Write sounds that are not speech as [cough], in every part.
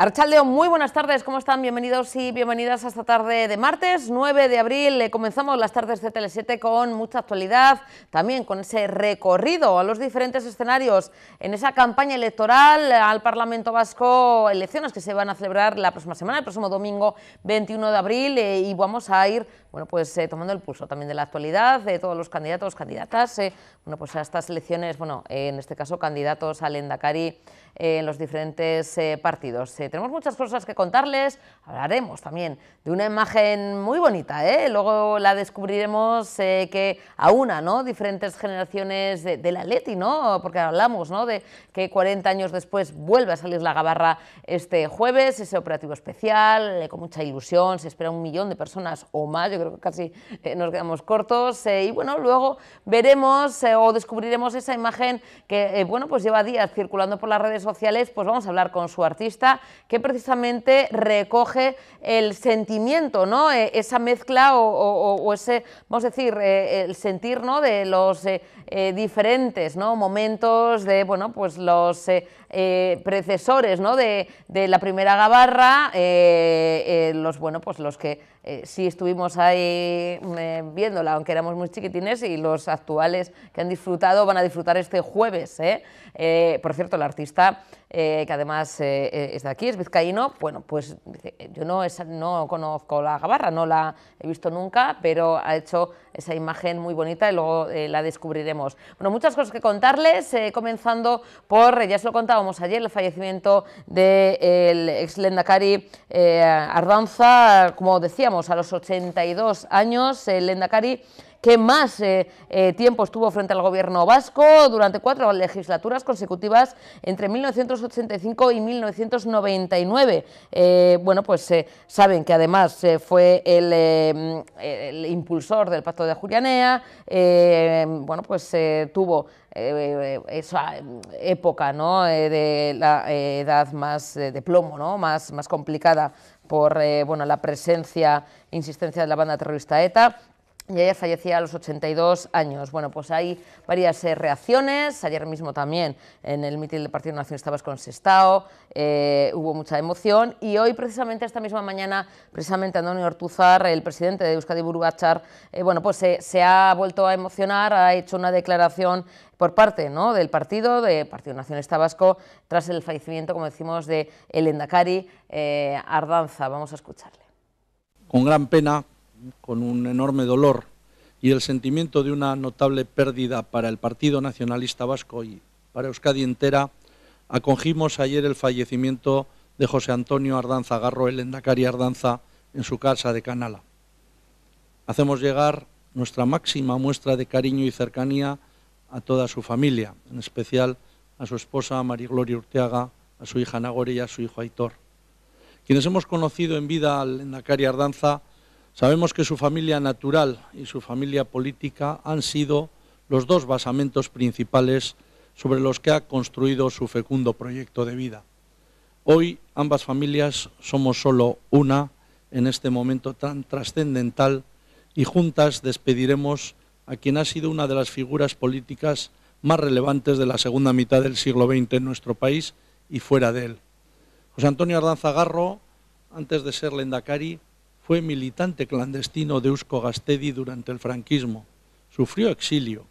Archaldeo, muy buenas tardes, ¿cómo están? Bienvenidos y bienvenidas a esta tarde de martes 9 de abril. Eh, comenzamos las tardes de Tele7 con mucha actualidad, también con ese recorrido a los diferentes escenarios en esa campaña electoral eh, al Parlamento Vasco, elecciones que se van a celebrar la próxima semana, el próximo domingo 21 de abril, eh, y vamos a ir bueno, pues eh, tomando el pulso también de la actualidad, de todos los candidatos, candidatas, eh, bueno, pues a estas elecciones, bueno, eh, en este caso candidatos al Endacari en los diferentes partidos. tenemos muchas cosas que contarles, hablaremos también de una imagen muy bonita, luego la descubriremos que una ¿no?, diferentes generaciones de, del Atleti, ¿no?, porque hablamos, ¿no?, de que 40 años después vuelve a salir la gabarra este jueves, ese operativo especial, con mucha ilusión, se espera un millón de personas o más, yo creo casi eh, nos quedamos cortos. Eh, y bueno, luego veremos eh, o descubriremos esa imagen que, bueno, pues lleva días circulando por las redes sociales, pues vamos a hablar con su artista, que precisamente recoge el sentimiento, ¿no? esa mezcla o, o, ese, vamos a decir, el sentir, ¿no? De los diferentes, ¿no? Momentos de, bueno, pues los eh, ...precesores, ¿no? de, la primera gabarra, eh, eh, los, bueno, pues los que sí estuvimos ahí mm, viéndola, aunque éramos muy chiquitines, y los actuales que han disfrutado van a disfrutar este jueves. Eh, por cierto, el artista, eh, que además eh, es de aquí, es vizcaíno, bueno, pues yo no, conozco la gabarra, no la he visto nunca, pero ha hecho esa imagen muy bonita y luego la descubriremos. Bueno, muchas cosas que contarles, comenzando por, ya se lo contábamos ayer, el fallecimiento del ex Lendakari Ardanza, como decíamos, a los 82 años, el Lendakari que más eh, eh, tiempo estuvo frente al gobierno vasco durante cuatro legislaturas consecutivas entre 1985 y 1999. Eh, bueno, pues saben que además fue el, impulsor del Pacto de Julianea, bueno, pues tuvo esa época ¿no? de la edad más de plomo, ¿no? más, más complicada por bueno, la presencia, insistencia de la banda terrorista ETA y ella fallecía a los 82 años. Bueno, pues hay varias eh, reacciones. Ayer mismo también en el mitin del Partido Nacionalista Vasco en Sestao eh, hubo mucha emoción. Y hoy, precisamente, esta misma mañana, precisamente Antonio Ortuzar, el presidente de Euskadi Burgachar, eh, bueno, pues se ha vuelto a emocionar, ha hecho una declaración por parte ¿no? del partido, del Partido Nacionalista Vasco, tras el fallecimiento, como decimos, de el Endacari Ardanza. Vamos a escucharle. Con gran pena con un enorme dolor y el sentimiento de una notable pérdida para el Partido Nacionalista Vasco y para Euskadi entera, acogimos ayer el fallecimiento de José Antonio Ardanza Garro, el endacari Ardanza, en su casa de Canala. Hacemos llegar nuestra máxima muestra de cariño y cercanía a toda su familia, en especial a su esposa María Gloria Urteaga, a su hija Nagore y a su hijo Aitor. Quienes hemos conocido en vida al endacari Ardanza, Sabemos que su familia natural y su familia política han sido los dos basamentos principales sobre los que ha construido su fecundo proyecto de vida. Hoy ambas familias somos solo una en este momento tan trascendental y juntas despediremos a quien ha sido una de las figuras políticas más relevantes de la segunda mitad del siglo XX en nuestro país y fuera de él. José Antonio Ardanza Garro, antes de ser Lendakari, fue militante clandestino de Eusko Gastedi durante el franquismo. Sufrió exilio.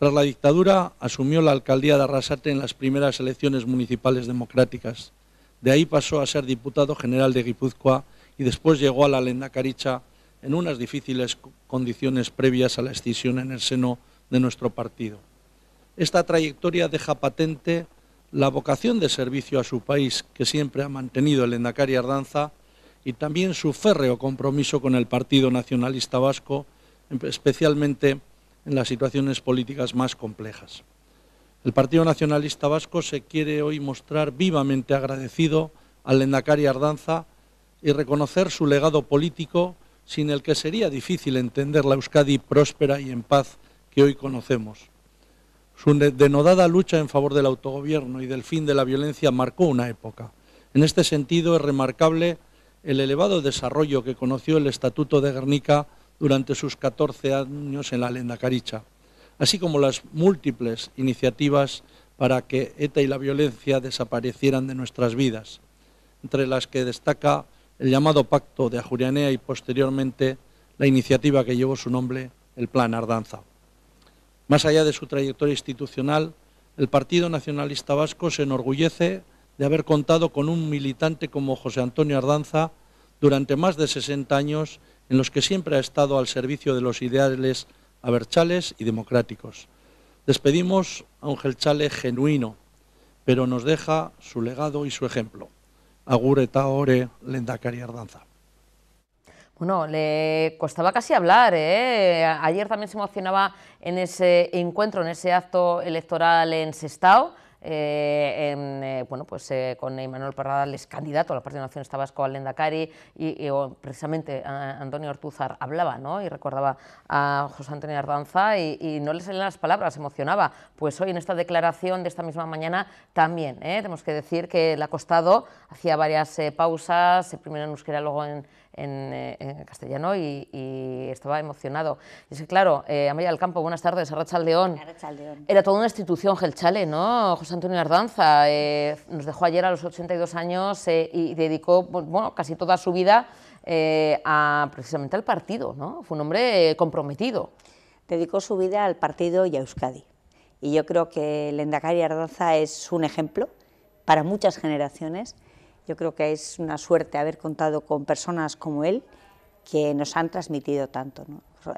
Tras la dictadura asumió la alcaldía de Arrasate en las primeras elecciones municipales democráticas. De ahí pasó a ser diputado general de Guipúzcoa y después llegó a la Lendakaricha en unas difíciles condiciones previas a la escisión en el seno de nuestro partido. Esta trayectoria deja patente la vocación de servicio a su país que siempre ha mantenido el Endacari Ardanza y también su férreo compromiso con el Partido Nacionalista Vasco, especialmente en las situaciones políticas más complejas. El Partido Nacionalista Vasco se quiere hoy mostrar vivamente agradecido al Lendakari Ardanza y reconocer su legado político sin el que sería difícil entender la Euskadi próspera y en paz que hoy conocemos. Su denodada lucha en favor del autogobierno y del fin de la violencia marcó una época. En este sentido es remarcable el elevado desarrollo que conoció el Estatuto de Guernica durante sus 14 años en la Lenda Caricha, así como las múltiples iniciativas para que ETA y la violencia desaparecieran de nuestras vidas, entre las que destaca el llamado Pacto de Ajurianea y posteriormente la iniciativa que llevó su nombre, el Plan Ardanza. Más allá de su trayectoria institucional, el Partido Nacionalista Vasco se enorgullece de haber contado con un militante como José Antonio Ardanza durante más de 60 años en los que siempre ha estado al servicio de los ideales aberchales y democráticos. Despedimos a un Gelchale genuino, pero nos deja su legado y su ejemplo. Agure taore ore lendakari Ardanza. Bueno, le costaba casi hablar. ¿eh? Ayer también se emocionaba en ese encuentro, en ese acto electoral en Sestao. Eh, eh, bueno, pues, eh, con Emanuel Parradales, candidato a la Partida Nación Vasco al Lendakari, y, y precisamente Antonio Ortuzar hablaba ¿no? y recordaba a José Antonio Ardanza y, no le salían las palabras, emocionaba. Pues hoy en esta declaración de esta misma mañana también tenemos que decir que le ha hacía varias pausas, primero en euskera, luego en eh, en, castellano y, estaba emocionado. Dice, claro, eh, Amaya del Campo, buenas tardes, Arracha León. Era toda una institución, Gelchale, ¿no? José Antonio Ardanza eh, nos dejó ayer a los 82 años eh, y dedicó bueno, casi toda su vida a, precisamente al partido, ¿no? Fue un hombre comprometido. Dedicó su vida al partido y a Euskadi. Y yo creo que Lendakari Ardanza es un ejemplo para muchas generaciones yo creo que es una suerte haber contado con personas como él que nos han transmitido tanto.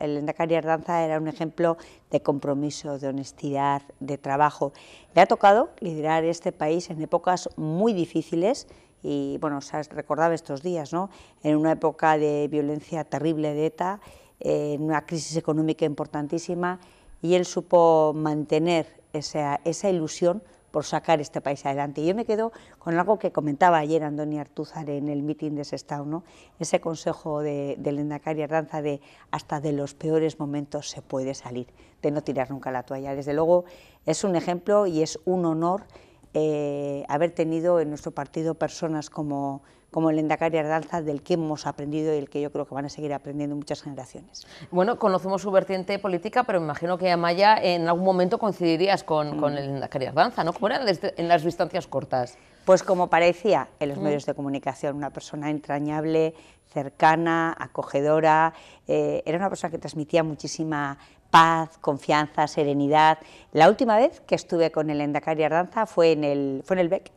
El Endacari Ardanza era un ejemplo de compromiso, de honestidad, de trabajo. Le ha tocado liderar este país en épocas muy difíciles y, bueno, se recordado estos días, ¿no? En una época de violencia terrible de ETA, en una crisis económica importantísima y él supo mantener esa, esa ilusión por sacar este país adelante. Y Yo me quedo con algo que comentaba ayer Andoni Artuzar en el mitin de Sestao, ¿no? ese consejo de, del Endacari de hasta de los peores momentos se puede salir, de no tirar nunca la toalla. Desde luego es un ejemplo y es un honor eh, haber tenido en nuestro partido personas como, como el Endacari Ardanza, del que hemos aprendido y del que yo creo que van a seguir aprendiendo muchas generaciones. Bueno, conocemos su vertiente política, pero me imagino que Amaya en algún momento coincidirías con, mm. con el Endacari Ardanza, ¿no? ¿Cómo era en las distancias cortas? Pues como parecía en los mm. medios de comunicación, una persona entrañable, cercana, acogedora, eh, era una persona que transmitía muchísima paz, confianza, serenidad. La última vez que estuve con el Endacari Ardanza fue en el, fue en el BEC.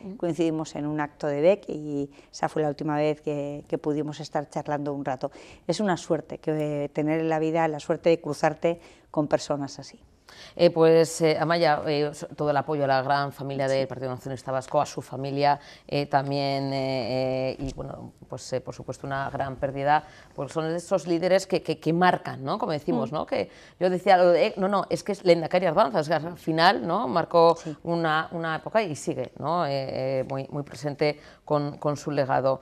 Mm. Coincidimos en un acto de BEC y esa fue la última vez que, que pudimos estar charlando un rato. Es una suerte que eh, tener en la vida la suerte de cruzarte con personas así. Eh, pues eh, Amaya, eh, todo el apoyo a la gran familia del Partido Nacionalista Vasco, a su familia también, y bueno, pues por supuesto una gran pérdida, porque son esos líderes que, marcan, ¿no? Como decimos, mm. ¿no? Que yo decía, lo de, no, no, es que es Lendakari Ardanza, es que al final, ¿no? Marcó una, época y sigue, ¿no? muy, muy presente con, su legado.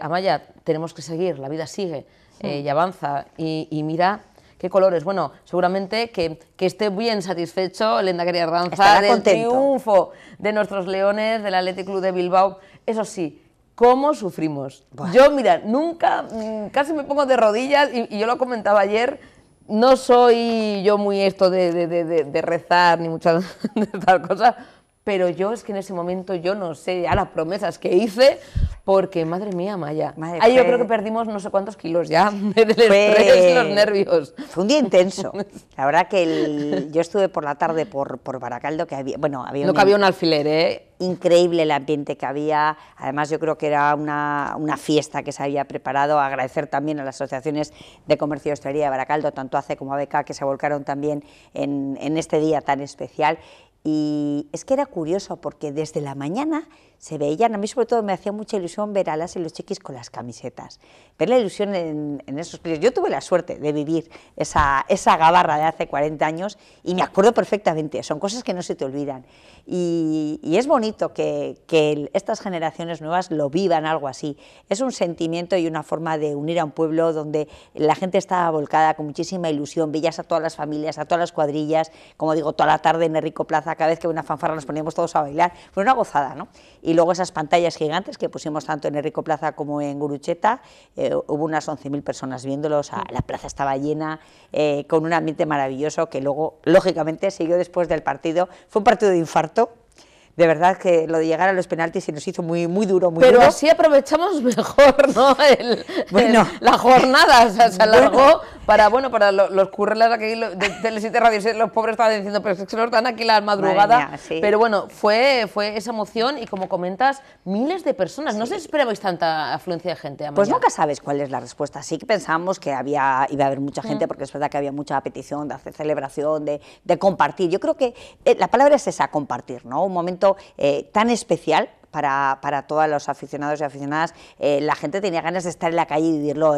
Amaya, tenemos que seguir, la vida sigue y avanza, y mira ¿Qué colores? Bueno, seguramente que, esté bien satisfecho el quería Ardanza el triunfo de nuestros leones del Athletic Club de Bilbao. Eso sí, ¿Cómo sufrimos? Yo, mira, nunca, mm, casi me pongo de rodillas y, yo lo comentaba ayer. No soy yo muy esto de, de rezar ni muchas [laughs] de tal cosa, pero yo es que en ese momento yo no sé a las promesas que hice, porque madre mía, Maya, ahí yo creo que perdimos no sé cuántos kilos ya, [laughs] del estrés, los nervios. Fue un día intenso. [laughs] La verdad que yo estuve por la tarde por, por Baracaldo, que había, bueno, había... un, un alfiler, ¿eh? Increíble el ambiente que había, además yo creo que era una, fiesta que se había preparado, agradecer también a las asociaciones de comercio y hostelería de Baracaldo, tanto ACE como ABK, que se volcaron también en, en este día tan especial, y es que era curioso porque desde la mañana se veían, a mí sobre todo me hacía mucha ilusión ver a las y los chiquis con las camisetas, ver la ilusión en, esos pies... Yo tuve la suerte de vivir esa, esa gabarra de hace 40 años y me acuerdo perfectamente, son cosas que no se te olvidan. Y, es bonito que, estas generaciones nuevas lo vivan algo así. Es un sentimiento y una forma de unir a un pueblo donde la gente estaba volcada con muchísima ilusión, veías a todas las familias, a todas las cuadrillas, como digo, toda la tarde en el Rico Plaza, cada vez que una fanfarra nos poníamos todos a bailar, fue una gozada, ¿no? Y luego esas pantallas gigantes que pusimos tanto en Enrico Plaza como en Gurucheta, eh, hubo unas 11.000 personas viéndolos, ah, la plaza estaba llena, eh, con un ambiente maravilloso que luego, lógicamente, siguió después del partido. Fue un partido de infarto, de verdad que lo de llegar a los penaltis se nos hizo muy, muy duro, muy Pero sí aprovechamos mejor, [laughs] ¿no? bueno. la jornada se para, bueno, para los, los currelas de, de, Radio los pobres estaban diciendo, pero se nos dan aquí la madrugada. Pero bueno, fue, fue esa emoción y como comentas, miles de personas. No se esperabais tanta afluencia de gente. pues nunca sabes cuál es la respuesta. Sí que pensamos que había, iba a haber mucha gente, mm. porque es verdad que había mucha petición de hacer celebración, de, compartir. Yo creo que eh, la palabra es esa, compartir, ¿no? Un momento eh, tan especial para, para, todos los aficionados y aficionadas, eh, la gente tenía ganas de estar en la calle y vivirlo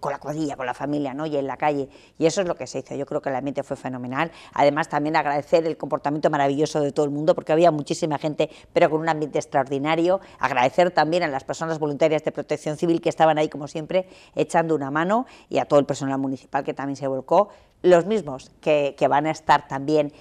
con la cuadrilla, con la familia, ¿no? Y en la calle. Y eso es lo que se hizo. Yo creo que el ambiente fue fenomenal. Además, también agradecer el comportamiento maravilloso de todo el mundo, porque había muchísima gente, pero con un ambiente extraordinario. Agradecer también a las personas voluntarias de protección civil que estaban ahí, como siempre, echando una mano, y a todo el personal municipal que también se volcó los mismos que, van a estar también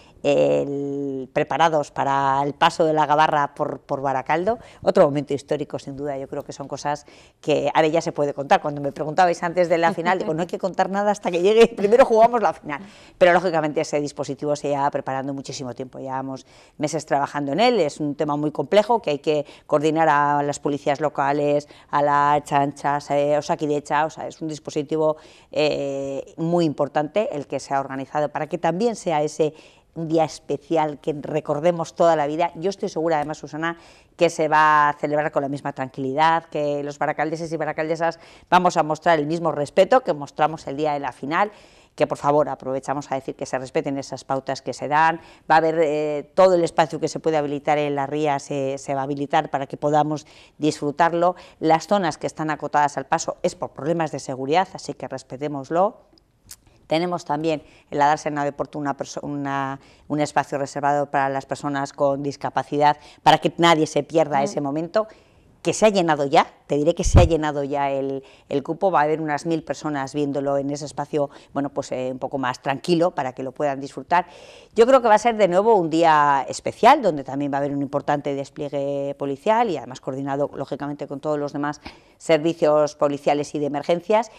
preparados para el paso de la Gabarra por, por, Baracaldo. Otro momento histórico, sin duda, yo creo que son cosas que ahora ya se puede contar. Cuando me preguntabais antes de la final, digo, no hay que contar nada hasta que llegue, [laughs] primero jugamos la final. Pero lógicamente ese dispositivo se lleva preparando muchísimo tiempo, llevamos meses trabajando en él, es un tema muy complejo que hay que coordinar a las policías locales, a la chancha, de osaquidecha, o sea, es un dispositivo eh, muy importante el que se ha organizado para que también sea ese un día especial que recordemos toda la vida. Yo estoy segura, además, Susana, que se va a celebrar con la misma tranquilidad, que los baracaldeses y baracaldesas vamos a mostrar el mismo respeto que mostramos el día de la final que por favor aprovechamos a decir que se respeten esas pautas que se dan, va a haber eh, todo el espacio que se puede habilitar en la ría se, se, va a habilitar para que podamos disfrutarlo, las zonas que están acotadas al paso es por problemas de seguridad, así que respetémoslo, tenemos también en la Darsena de Porto un espacio reservado para las personas con discapacidad, para que nadie se pierda ese momento, que se ha llenado ya, te diré que se ha llenado ya el, cupo, va a haber unas mil personas viéndolo en ese espacio, bueno, pues eh, un poco más tranquilo para que lo puedan disfrutar. Yo creo que va a ser de nuevo un día especial, donde también va a haber un importante despliegue policial y además coordinado, lógicamente, con todos los demás servicios policiales y de emergencias,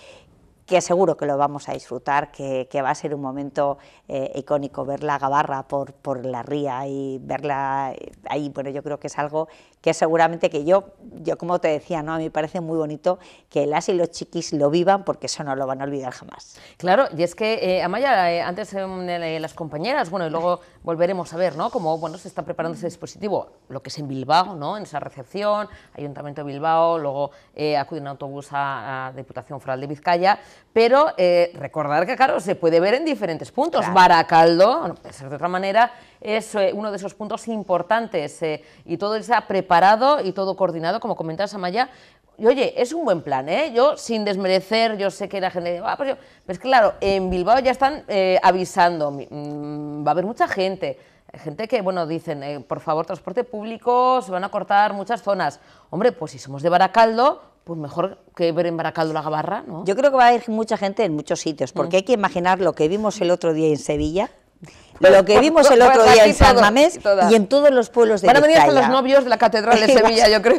que seguro que lo vamos a disfrutar, que, va a ser un momento eh, icónico ver la gabarra por, por la ría y verla eh, ahí, bueno, yo creo que es algo que seguramente que yo, yo como te decía, ¿no? a mí me parece muy bonito que las y los chiquis lo vivan porque eso no lo van a olvidar jamás. Claro, y es que, eh, Amaya, eh, antes em, eh, las compañeras, bueno, y luego volveremos a ver, ¿no? Cómo, bueno, se está preparando ese dispositivo, lo que es en Bilbao, ¿no? En esa recepción, Ayuntamiento de Bilbao, luego acude un autobús a, Diputación Foral de Vizcaya, pero recordar que, claro, se puede ver en diferentes puntos. Baracaldo, puede ser de otra manera, es eh, uno de esos puntos importantes eh, y todo está preparado y todo coordinado, como comentaba Amaya. Y oye, es un buen plan, ¿eh? Yo, sin desmerecer, yo sé que la gente dice, ah, pues, claro, en Bilbao ya están eh, avisando, mm, va a haber mucha gente, gente que, bueno, dicen, por favor, transporte público, se van a cortar muchas zonas. Hombre, pues si somos de Baracaldo, pues mejor que ver en Baracaldo la gabarra, ¿no? Yo creo que va a haber mucha gente en muchos sitios, porque mm. hay que imaginar lo que vimos el otro día en Sevilla, lo que vimos el otro día en San Mamés y en todos los pueblos de Van a venir hasta los novios de la Catedral de [laughs] Sevilla, yo creo.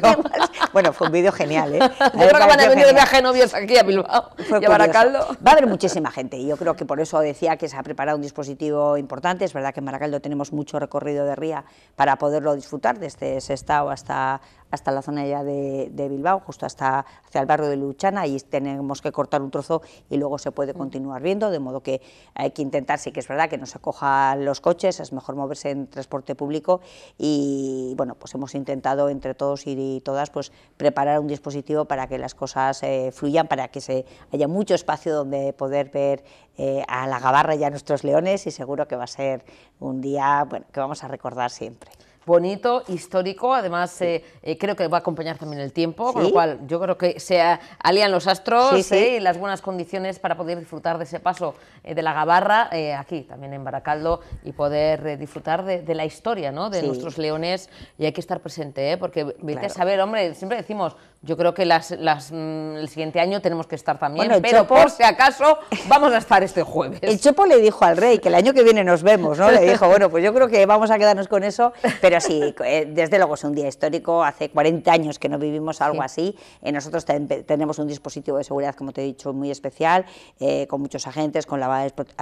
bueno, fue un vídeo genial, ¿eh? [laughs] Yo que van a venir de viaje novios aquí a Bilbao y a Va a haber muchísima gente y yo creo que por eso decía que se ha preparado un dispositivo importante. Es verdad que en Maracaldo tenemos mucho recorrido de ría para poderlo disfrutar desde Sestao hasta, hasta la zona ya de, Bilbao, justo hasta hacia el barrio de Luchana, ahí tenemos que cortar un trozo y luego se puede continuar viendo, de modo que hay que intentar, sí que es verdad que no se cojan los coches, es mejor moverse en transporte público y bueno, pues hemos intentado entre todos y todas pues preparar un dispositivo para que las cosas eh, fluyan, para que se haya mucho espacio donde poder ver eh, a la gabarra a nuestros leones y seguro que va a ser un día bueno, que vamos a recordar siempre bonito, histórico. Además, eh, eh, creo que va a acompañar también el tiempo, con lo cual yo creo que se alían los astros ¿eh? y las buenas condiciones para poder disfrutar de ese paso de la Gabarra aquí, también en Baracaldo, y poder disfrutar de, la historia ¿no? de nuestros leones. Y hay que estar presente, porque vete a saber, hombre, siempre decimos, yo creo que las, las, mm, el siguiente año tenemos que estar también, pero por si acaso vamos a estar este jueves. El Chopo le dijo al rey que el año que viene nos vemos, ¿no? Le dijo, bueno, pues yo creo que vamos a quedarnos con eso, pero sí, eh, desde luego es un día histórico, hace 40 años que no vivimos algo así, eh, nosotros tenemos un dispositivo de seguridad, como te he dicho, muy especial, eh, con muchos agentes, con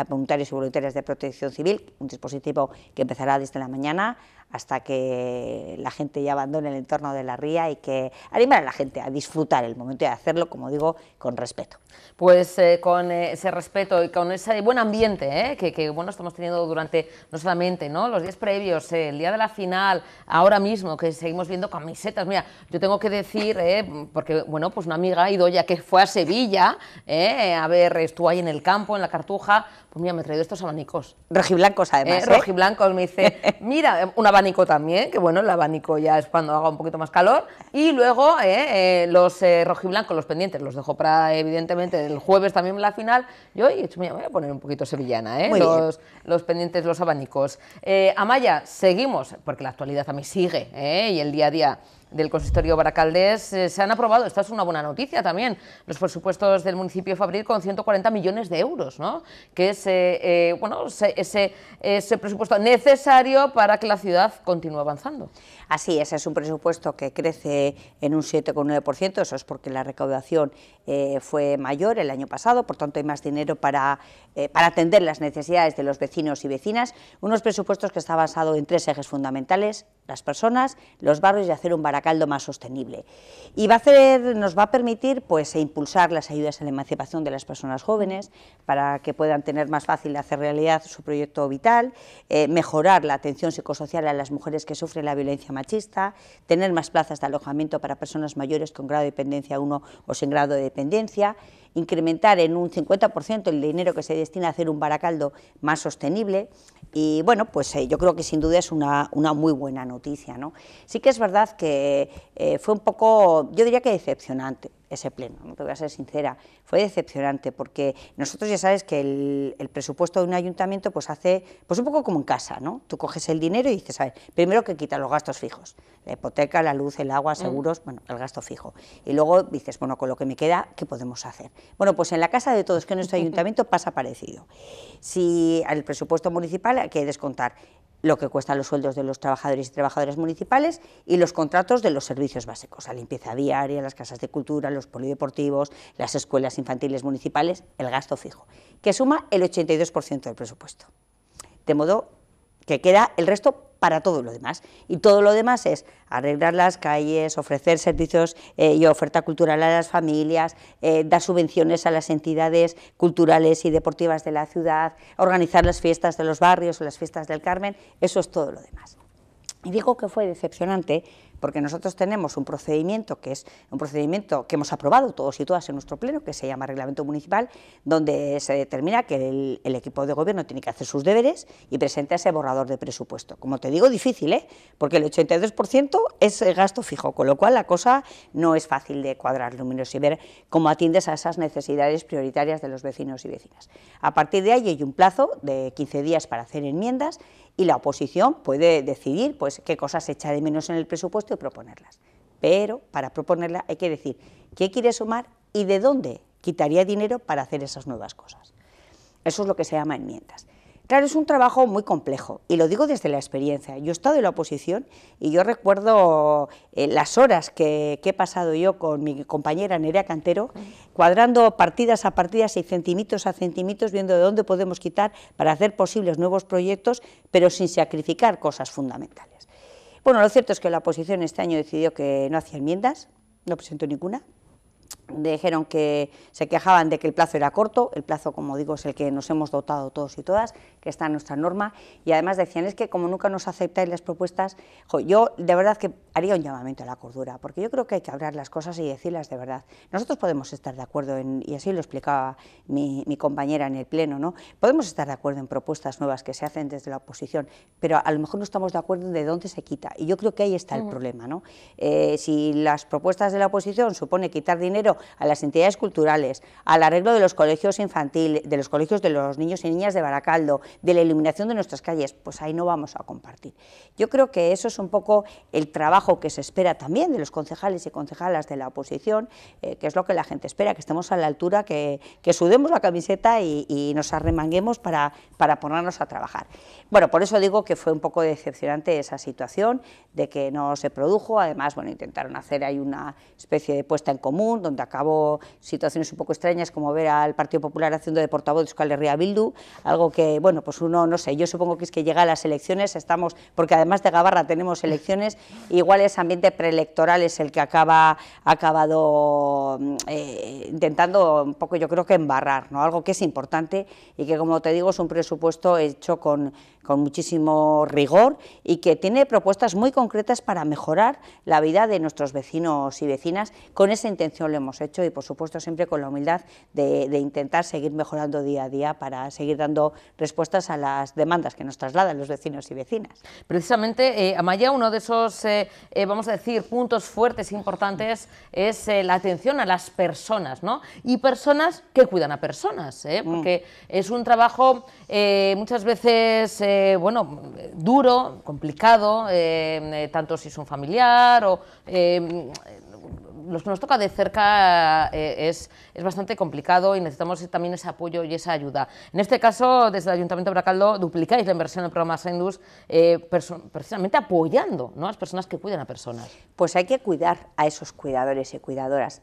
voluntarios y voluntarias de protección civil, un dispositivo que empezará desde la mañana hasta que la gente ya abandone el entorno de la ría y que animar a la gente a disfrutar el momento y a hacerlo, como digo, con respeto. Pues eh, con eh, ese respeto y con ese buen ambiente eh, que, bueno estamos teniendo durante no solamente los días previos, el día de la final, ahora mismo que seguimos viendo camisetas. Mira, yo tengo que decir, porque bueno, pues una amiga ya que fue a Sevilla, a ver, estuvo ahí en el campo, en la Cartuja, mira, me he traído estos abanicos. Rojiblancos además. Eh, ¿eh? Rojiblancos, me dice, [laughs] mira, un abanico también, que bueno, el abanico ya es cuando haga un poquito más calor. Y luego eh, los rojiblancos, los pendientes, los dejo para, evidentemente, el jueves también la final. Yo he dicho, mira, voy a poner un poquito sevillana, ¿eh? Los, los, pendientes, los abanicos. Amaya, seguimos, porque la actualidad también sigue, Y el día a día del consistorio Baracaldés eh, se han aprobado, esta es una buena noticia también, los presupuestos del municipio de Fabril con 140 millones de euros, ¿no? que es eh, eh bueno, ese, ese presupuesto necesario para que la ciudad continúe avanzando. Así ese es un presupuesto que crece en un 7,9%, eso es porque la recaudación eh, fue mayor el año pasado, por tanto hay más dinero eh, para, atender las necesidades de los vecinos y vecinas, unos presupuestos que está basado en tres ejes fundamentales, las personas, los barrios y hacer un baracaldo más sostenible. Y va a hacer, nos va a permitir pues, e impulsar las ayudas a la emancipación de las personas jóvenes para que puedan tener más fácil hacer realidad su proyecto vital, eh, mejorar la atención psicosocial a las mujeres que sufren la violencia machista, tener más plazas de alojamiento para personas mayores con grado de dependencia 1 o sin grado de dependencia, incrementar en un 50% el dinero que se destina a hacer un baracaldo más sostenible y bueno, pues eh, yo creo que sin duda es una, muy buena noticia. Sí que es verdad que eh, fue un poco, yo diría que decepcionante, ese pleno, no te voy a ser sincera, fue decepcionante porque nosotros ya sabes que el, presupuesto de un ayuntamiento pues hace, pues un poco como en casa, ¿no? Tú coges el dinero y dices, a ver, primero que quita los gastos fijos, la hipoteca, la luz, el agua, mm. seguros, bueno, el gasto fijo, y luego dices, bueno, con lo que me queda, ¿qué podemos hacer? Bueno, pues en la casa de todos, que en nuestro [laughs] ayuntamiento pasa parecido. Si al presupuesto municipal hay que descontar lo que cuestan los sueldos de los trabajadores y trabajadoras municipales y los contratos de los servicios básicos, la limpieza diaria, las casas de cultura, los polideportivos, las escuelas infantiles municipales, el gasto fijo, que suma el 82% del presupuesto. De modo que queda el resto para todo lo demás. Y todo lo demás es arreglar las calles, ofrecer servicios eh, y oferta cultural a las familias, eh, dar subvenciones a las entidades culturales y deportivas de la ciudad, organizar las fiestas de los barrios o las fiestas del Carmen, eso es todo lo demás. Y digo que fue decepcionante porque nosotros tenemos un procedimiento que es un procedimiento que hemos aprobado todos y todas en nuestro pleno, que se llama reglamento municipal, donde se determina que el, equipo de gobierno tiene que hacer sus deberes y presenta ese borrador de presupuesto. Como te digo, difícil, ¿eh? porque el 82% es gasto fijo, con lo cual la cosa no es fácil de cuadrar, números y ver cómo atiendes a esas necesidades prioritarias de los vecinos y vecinas. A partir de ahí hay un plazo de 15 días para hacer enmiendas y la oposición puede decidir pues, qué cosas echa de menos en el presupuesto y proponerlas. Pero para proponerlas hay que decir qué quiere sumar y de dónde quitaría dinero para hacer esas nuevas cosas. Eso es lo que se llama enmiendas. Claro, es un trabajo muy complejo y lo digo desde la experiencia. Yo he estado en la oposición y yo recuerdo eh, las horas que, he pasado yo con mi compañera Nerea Cantero cuadrando partidas a partidas y centímetros a centímetros, viendo de dónde podemos quitar para hacer posibles nuevos proyectos pero sin sacrificar cosas fundamentales. Bueno, lo cierto es que la oposición este año decidió que no hacía enmiendas, no presentó ninguna, dijeron que se quejaban de que el plazo era corto, el plazo, como digo, es el que nos hemos dotado todos y todas, que está en nuestra norma, y además decían, es que como nunca nos aceptáis las propuestas, yo de verdad que haría un llamamiento a la cordura, porque yo creo que hay que hablar las cosas y decirlas de verdad. Nosotros podemos estar de acuerdo, y así lo explicaba mi, compañera en el Pleno, ¿no? podemos estar de acuerdo en propuestas nuevas que se hacen desde la oposición, pero a lo mejor no estamos de acuerdo en de dónde se quita, y yo creo que ahí está el problema. ¿no? Eh, si las propuestas de la oposición supone quitar dinero a las entidades culturales, al arreglo de los colegios infantiles, de los colegios de los niños y niñas de Baracaldo, de la iluminación de nuestras calles, pues ahí no vamos a compartir. Yo creo que eso es un poco el trabajo que se espera también de los concejales y concejalas de la oposición, eh, que es lo que la gente espera, que estemos a la altura, que, que sudemos la camiseta y, y nos arremanguemos para, para ponernos a trabajar. Bueno, por eso digo que fue un poco decepcionante esa situación de que no se produjo, además, bueno, intentaron hacer ahí una especie de puesta en común, donde acabó situaciones un poco extrañas como ver al Partido Popular haciendo de portavoz de Euskal Bildu, algo que, bueno, pues uno, no sé, yo supongo que es que llega a las elecciones, estamos, porque además de Gabarra tenemos elecciones, igual ese ambiente preelectoral es el que acaba, ha acabado mm, eh, intentando un poco, yo creo que embarrar, ¿no? Algo que es importante y que, como te digo, es un presupuesto hecho con, con muchísimo rigor y que tiene propuestas muy concretas para mejorar la vida de nuestros vecinos y vecinas, con esa intención lo hemos hecho y por supuesto siempre con la humildad de, intentar seguir mejorando día a día para seguir dando respuestas a las demandas que nos trasladan los vecinos y vecinas. Precisamente, eh, Amaya, uno de esos, eh, eh, vamos a decir, puntos fuertes e importantes es la atención a las personas, ¿no? Y personas que cuidan a personas, mm. porque es un trabajo muchas veces, bueno, duro, complicado, tanto si es un familiar o los que nos toca de cerca eh, es, bastante complicado y necesitamos también ese apoyo y esa ayuda. En este caso, desde el Ayuntamiento de Bracaldo duplicáis la inversión en programa Sendus, eh, precisamente apoyando ¿no? a las personas que cuidan a personas. Pues hay que cuidar a esos cuidadores y cuidadoras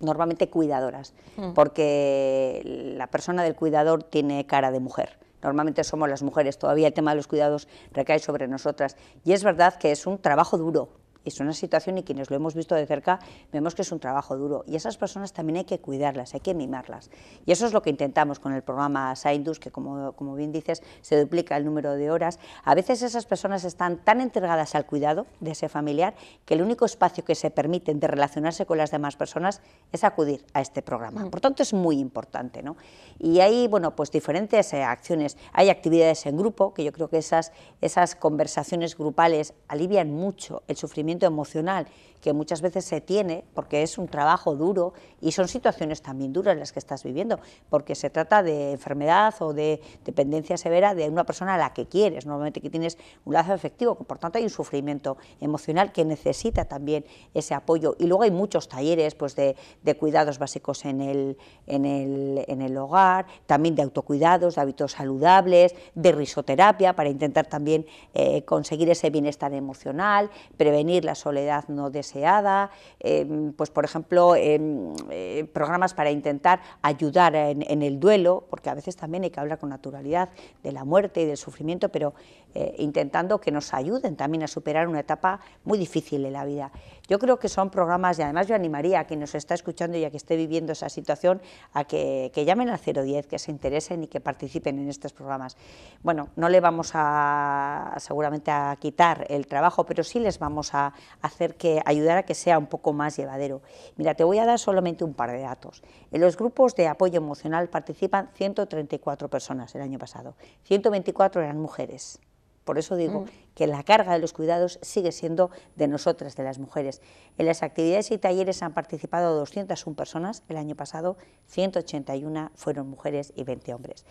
normalmente cuidadoras, mm. porque la persona del cuidador tiene cara de mujer normalmente somos las mujeres, todavía el tema de los cuidados recae sobre nosotras. Y es verdad que es un trabajo duro, es una situación y quienes lo hemos visto de cerca vemos que es un trabajo duro y esas personas también hay que cuidarlas, hay que mimarlas y eso es lo que intentamos con el programa Saindus que como, como bien dices se duplica el número de horas, a veces esas personas están tan entregadas al cuidado de ese familiar que el único espacio que se permiten de relacionarse con las demás personas es acudir a este programa, mm. por tanto es muy importante ¿no? y hay bueno pues diferentes eh, acciones, hay actividades en grupo que yo creo que esas, esas conversaciones grupales alivian mucho el sufrimiento emocional que muchas veces se tiene, porque es un trabajo duro y son situaciones también duras las que estás viviendo, porque se trata de enfermedad o de dependencia severa de una persona a la que quieres, normalmente que tienes un lazo efectivo, por tanto hay un sufrimiento emocional que necesita también ese apoyo. Y luego hay muchos talleres pues, de, cuidados básicos en el, en, el, en el hogar, también de autocuidados, de hábitos saludables, de risoterapia para intentar también eh, conseguir ese bienestar emocional, prevenir la soledad no deseada deseada, eh, pues por ejemplo, em, eh, programas para intentar ayudar en, el duelo, porque a veces también hay que hablar con naturalidad de la muerte y del sufrimiento, pero eh, intentando que nos ayuden también a superar una etapa muy difícil de la vida. Yo creo que son programas, y además yo animaría a quien nos está escuchando y a quien esté viviendo esa situación, a que, llamen al 010, que se interesen y que participen en estos programas. Bueno, no le vamos a seguramente a quitar el trabajo, pero sí les vamos a hacer que ayuden ayudar a que sea un poco más llevadero. Mira, te voy a dar solamente un par de datos. En los grupos de apoyo emocional participan 134 personas el año pasado, 124 eran mujeres. Por eso digo mm. que la carga de los cuidados sigue siendo de nosotras, de las mujeres. En las actividades y talleres han participado 201 personas. El año pasado, 181 fueron mujeres y 20 hombres.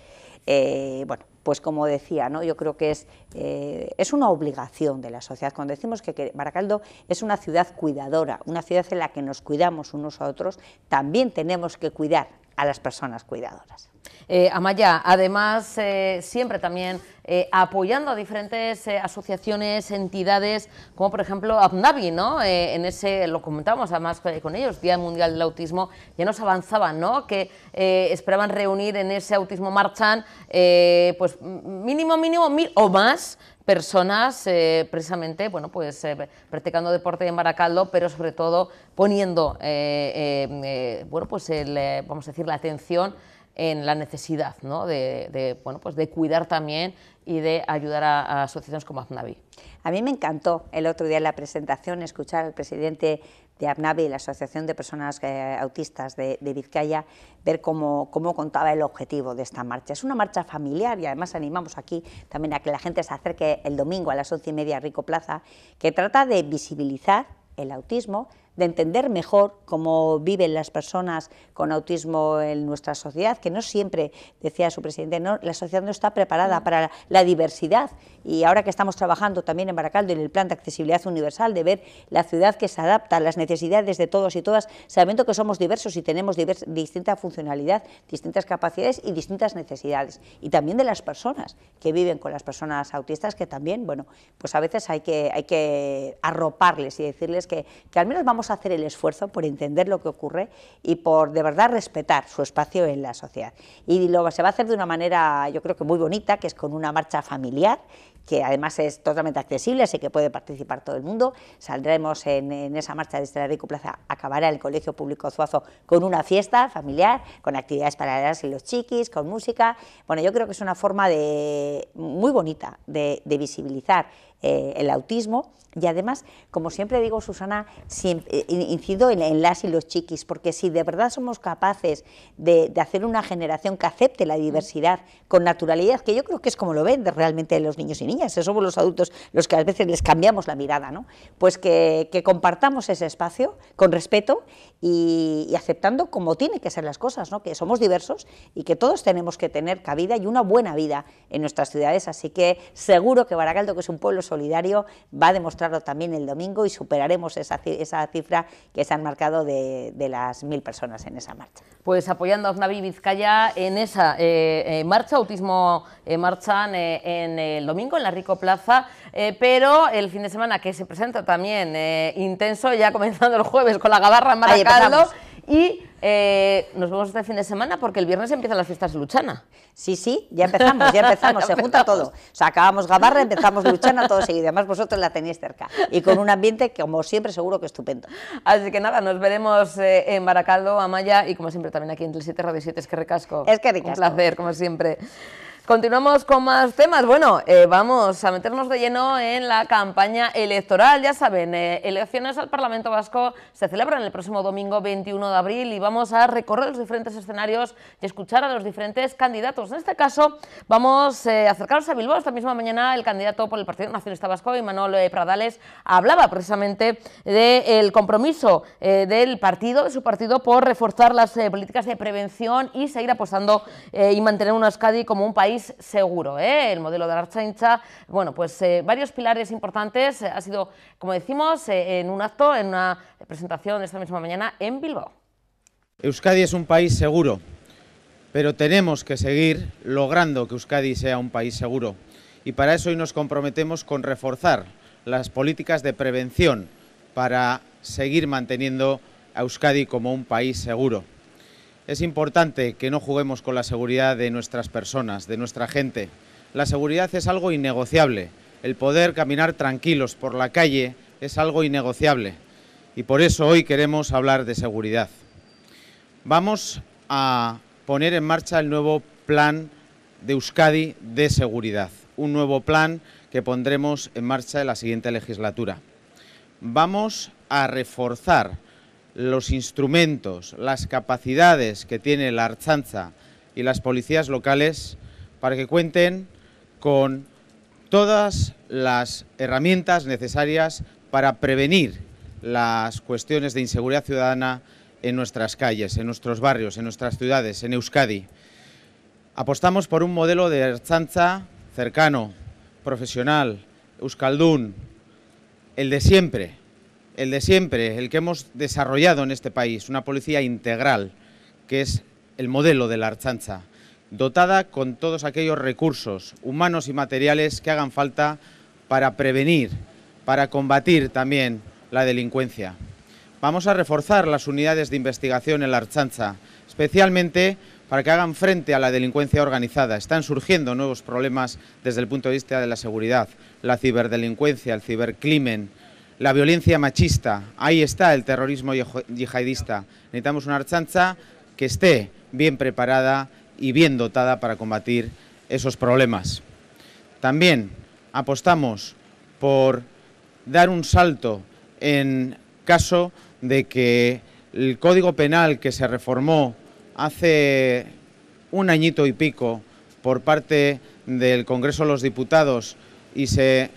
Eh, bueno, pues como decía, ¿no? yo creo que es, eh, es una obligación de la sociedad. Cuando decimos que Baracaldo es una ciudad cuidadora, una ciudad en la que nos cuidamos unos a otros, también tenemos que cuidar a las personas cuidadoras. Eh, Amaya, además, eh, siempre también eh, apoyando a diferentes asociaciones, entidades, como por ejemplo APNAVI, ¿no? en ese, lo comentábamos además con ellos, Día Mundial del Autismo, ya nos avanzaban, ¿no? Que esperaban reunir en ese Autismo Marchan, pues mínimo, mínimo, mil o más personas eh, precisamente, bueno, pues eh, practicando deporte en Baracaldo, pero sobre todo poniendo, eh, em, bueno, pues el, vamos a decir, la atención en la necesidad, ¿no? de, bueno, pues de cuidar también y de ayudar a, asociaciones como Aznavi. A mí me encantó el otro día en la presentación escuchar al presidente de ABNAVI, la Asociación de Personas eh, Autistas de, Vizcaya, ver cómo, cómo, contaba el objetivo de esta marcha. Es una marcha familiar y además animamos aquí también a que la gente se acerque el domingo a las once y media a Rico Plaza, que trata de visibilizar el autismo, de entender mejor cómo viven las personas con autismo en nuestra sociedad, que no siempre, decía su presidente, no, la sociedad no está preparada mm. para la diversidad. Y ahora que estamos trabajando también en Baracaldo en el plan de accesibilidad universal, de ver la ciudad que se adapta a las necesidades de todos y todas, sabiendo que somos diversos y tenemos distinta funcionalidad, distintas capacidades y distintas necesidades. Y también de las personas que viven con las personas autistas, que también, bueno, pues a veces hay que, hay que arroparles y decirles que, que al menos vamos hacer el esfuerzo por entender lo que ocurre y por de verdad respetar su espacio en la sociedad. Y lo se va a hacer de una manera, yo creo que muy bonita, que es con una marcha familiar que además es totalmente accesible, así que puede participar todo el mundo. Saldremos en, esa marcha desde la Rico Plaza, acabará el Colegio Público Zuazo con una fiesta familiar, con actividades para las y los chiquis, con música. Bueno, yo creo que es una forma de, muy bonita de, visibilizar eh, el autismo y además, como siempre digo, Susana, eh, incido en, las y los chiquis, porque si de verdad somos capaces de, de, hacer una generación que acepte la diversidad con naturalidad, que yo creo que es como lo ven realmente los niños y niñas, somos los adultos los que a veces les cambiamos la mirada, ¿no? Pues que, que compartamos ese espacio con respeto y, aceptando como tienen que ser las cosas, que somos diversos y que todos tenemos que tener cabida y una buena vida en nuestras ciudades. Así que seguro que Baracaldo, que es un pueblo solidario, va a demostrarlo también el domingo y superaremos esa, esa cifra que se han marcado de, de las mil personas en esa marcha. Pues apoyando a Aznavi Vizcaya en esa eh, eh, marcha, autismo eh, marchan en el domingo en la Rico Plaza, pero el fin de semana que se presenta también intenso, ya comenzando el jueves con la gabarra en y eh, nos vemos este fin de semana porque el viernes empiezan las fiestas Luchana. Sí, sí, ya empezamos, ya empezamos, se junta todo. [laughs] O sea, Gabarra, empezamos Luchana, todo seguido. Además, vosotros la tenéis cerca y con un ambiente, como siempre, seguro que estupendo. Así que nada, nos veremos eh, en Baracaldo, Amaya y como siempre también aquí en el 7 Radio 7, es que recasco. Es que recasco. Un placer, como siempre. Continuamos con más temas. Bueno, eh, vamos a meternos de lleno en la campaña electoral. Ya saben, eh, elecciones al Parlamento Vasco se celebran el próximo domingo 21 de abril y vamos a recorrer los diferentes escenarios y escuchar a los diferentes candidatos. En este caso, vamos eh, a acercarnos a Bilbao. Esta misma mañana el candidato por el Partido Nacionalista Vasco, Imanol Pradales, hablaba precisamente del compromiso del partido, de su partido, por reforzar las políticas de prevención y seguir apostando y mantener una Euskadi como un país seguro. ¿eh? El modelo de la hincha bueno, pues eh, varios pilares importantes. Eh, ha sido, como decimos, en un acto, en una presentación esta misma mañana en Bilbao. Euskadi es un país seguro, pero tenemos que seguir logrando que Euskadi sea un país seguro. Y para eso hoy nos comprometemos con reforzar las políticas de prevención para seguir manteniendo a Euskadi como un país seguro. Es importante que no juguemos con la seguridad de nuestras personas, de nuestra gente. La seguridad es algo innegociable. El poder caminar tranquilos por la calle es algo innegociable. Y por eso hoy queremos hablar de seguridad. Vamos a poner en marcha el nuevo plan de Euskadi de seguridad. Un nuevo plan que pondremos en marcha en la siguiente legislatura. Vamos a reforzar los instrumentos, las capacidades que tiene la Archanza y las policías locales para que cuenten con todas las herramientas necesarias para prevenir las cuestiones de inseguridad ciudadana en nuestras calles, en nuestros barrios, en nuestras ciudades, en Euskadi. Apostamos por un modelo de Archanza cercano, profesional, euskaldún, el de siempre, el de siempre, el que hemos desarrollado en este país, una policía integral, que es el modelo de la Archancha, dotada con todos aquellos recursos humanos y materiales que hagan falta para prevenir, para combatir también la delincuencia. Vamos a reforzar las unidades de investigación en la Archancha, especialmente para que hagan frente a la delincuencia organizada. Están surgiendo nuevos problemas desde el punto de vista de la seguridad, la ciberdelincuencia, el cibercrimen, la violencia machista, ahí está el terrorismo yihadista. Necesitamos una archanza que esté bien preparada y bien dotada para combatir esos problemas. También apostamos por dar un salto en caso de que el Código Penal que se reformó hace un añito y pico por parte del Congreso de los Diputados y se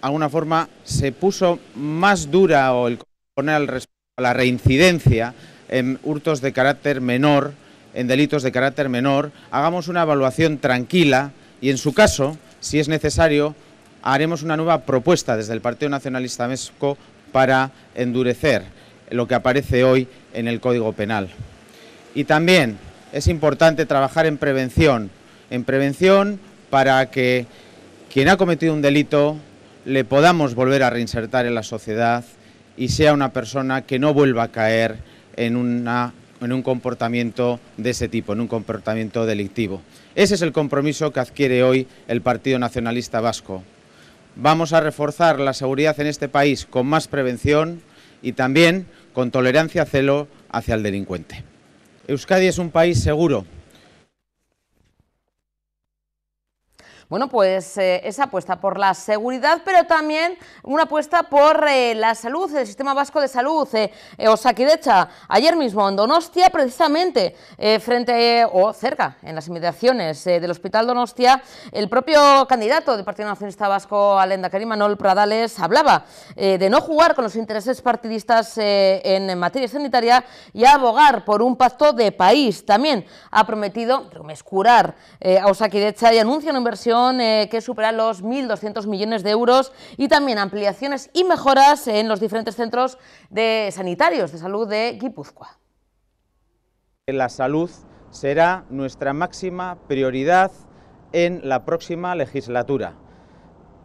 alguna forma se puso más dura o el poner al respecto a la reincidencia en hurtos de carácter menor, en delitos de carácter menor, hagamos una evaluación tranquila y en su caso, si es necesario, haremos una nueva propuesta desde el Partido Nacionalista México para endurecer lo que aparece hoy en el Código Penal. Y también es importante trabajar en prevención, en prevención para que quien ha cometido un delito le podamos volver a reinsertar en la sociedad y sea una persona que no vuelva a caer en, un comportamiento de ese tipo, en un comportamiento delictivo. Ese es el compromiso que adquiere hoy el Partido Nacionalista Vasco. Vamos a reforzar la seguridad en este país con más prevención y también con tolerancia celo hacia el delincuente. Euskadi es un país seguro, bueno, pues eh, esa apuesta por la seguridad, pero también una apuesta por eh, la salud, el Sistema Vasco de Salud, eh, Osakidecha, ayer mismo en Donostia, precisamente frente o cerca, en las inmediaciones del Hospital Donostia, el propio candidato del Partido Nacionalista Vasco, Alenda Manol Pradales, hablaba de no jugar con los intereses partidistas en materia sanitaria y abogar por un pacto de país. También ha prometido, remescurar eh, a Osakidecha y anuncia una inversión eh, que supera los 1.200 millones de euros y también ampliaciones y mejoras en los diferentes centros sanitarios de salud de Guipúzcoa. La salud será nuestra máxima prioridad en la próxima legislatura.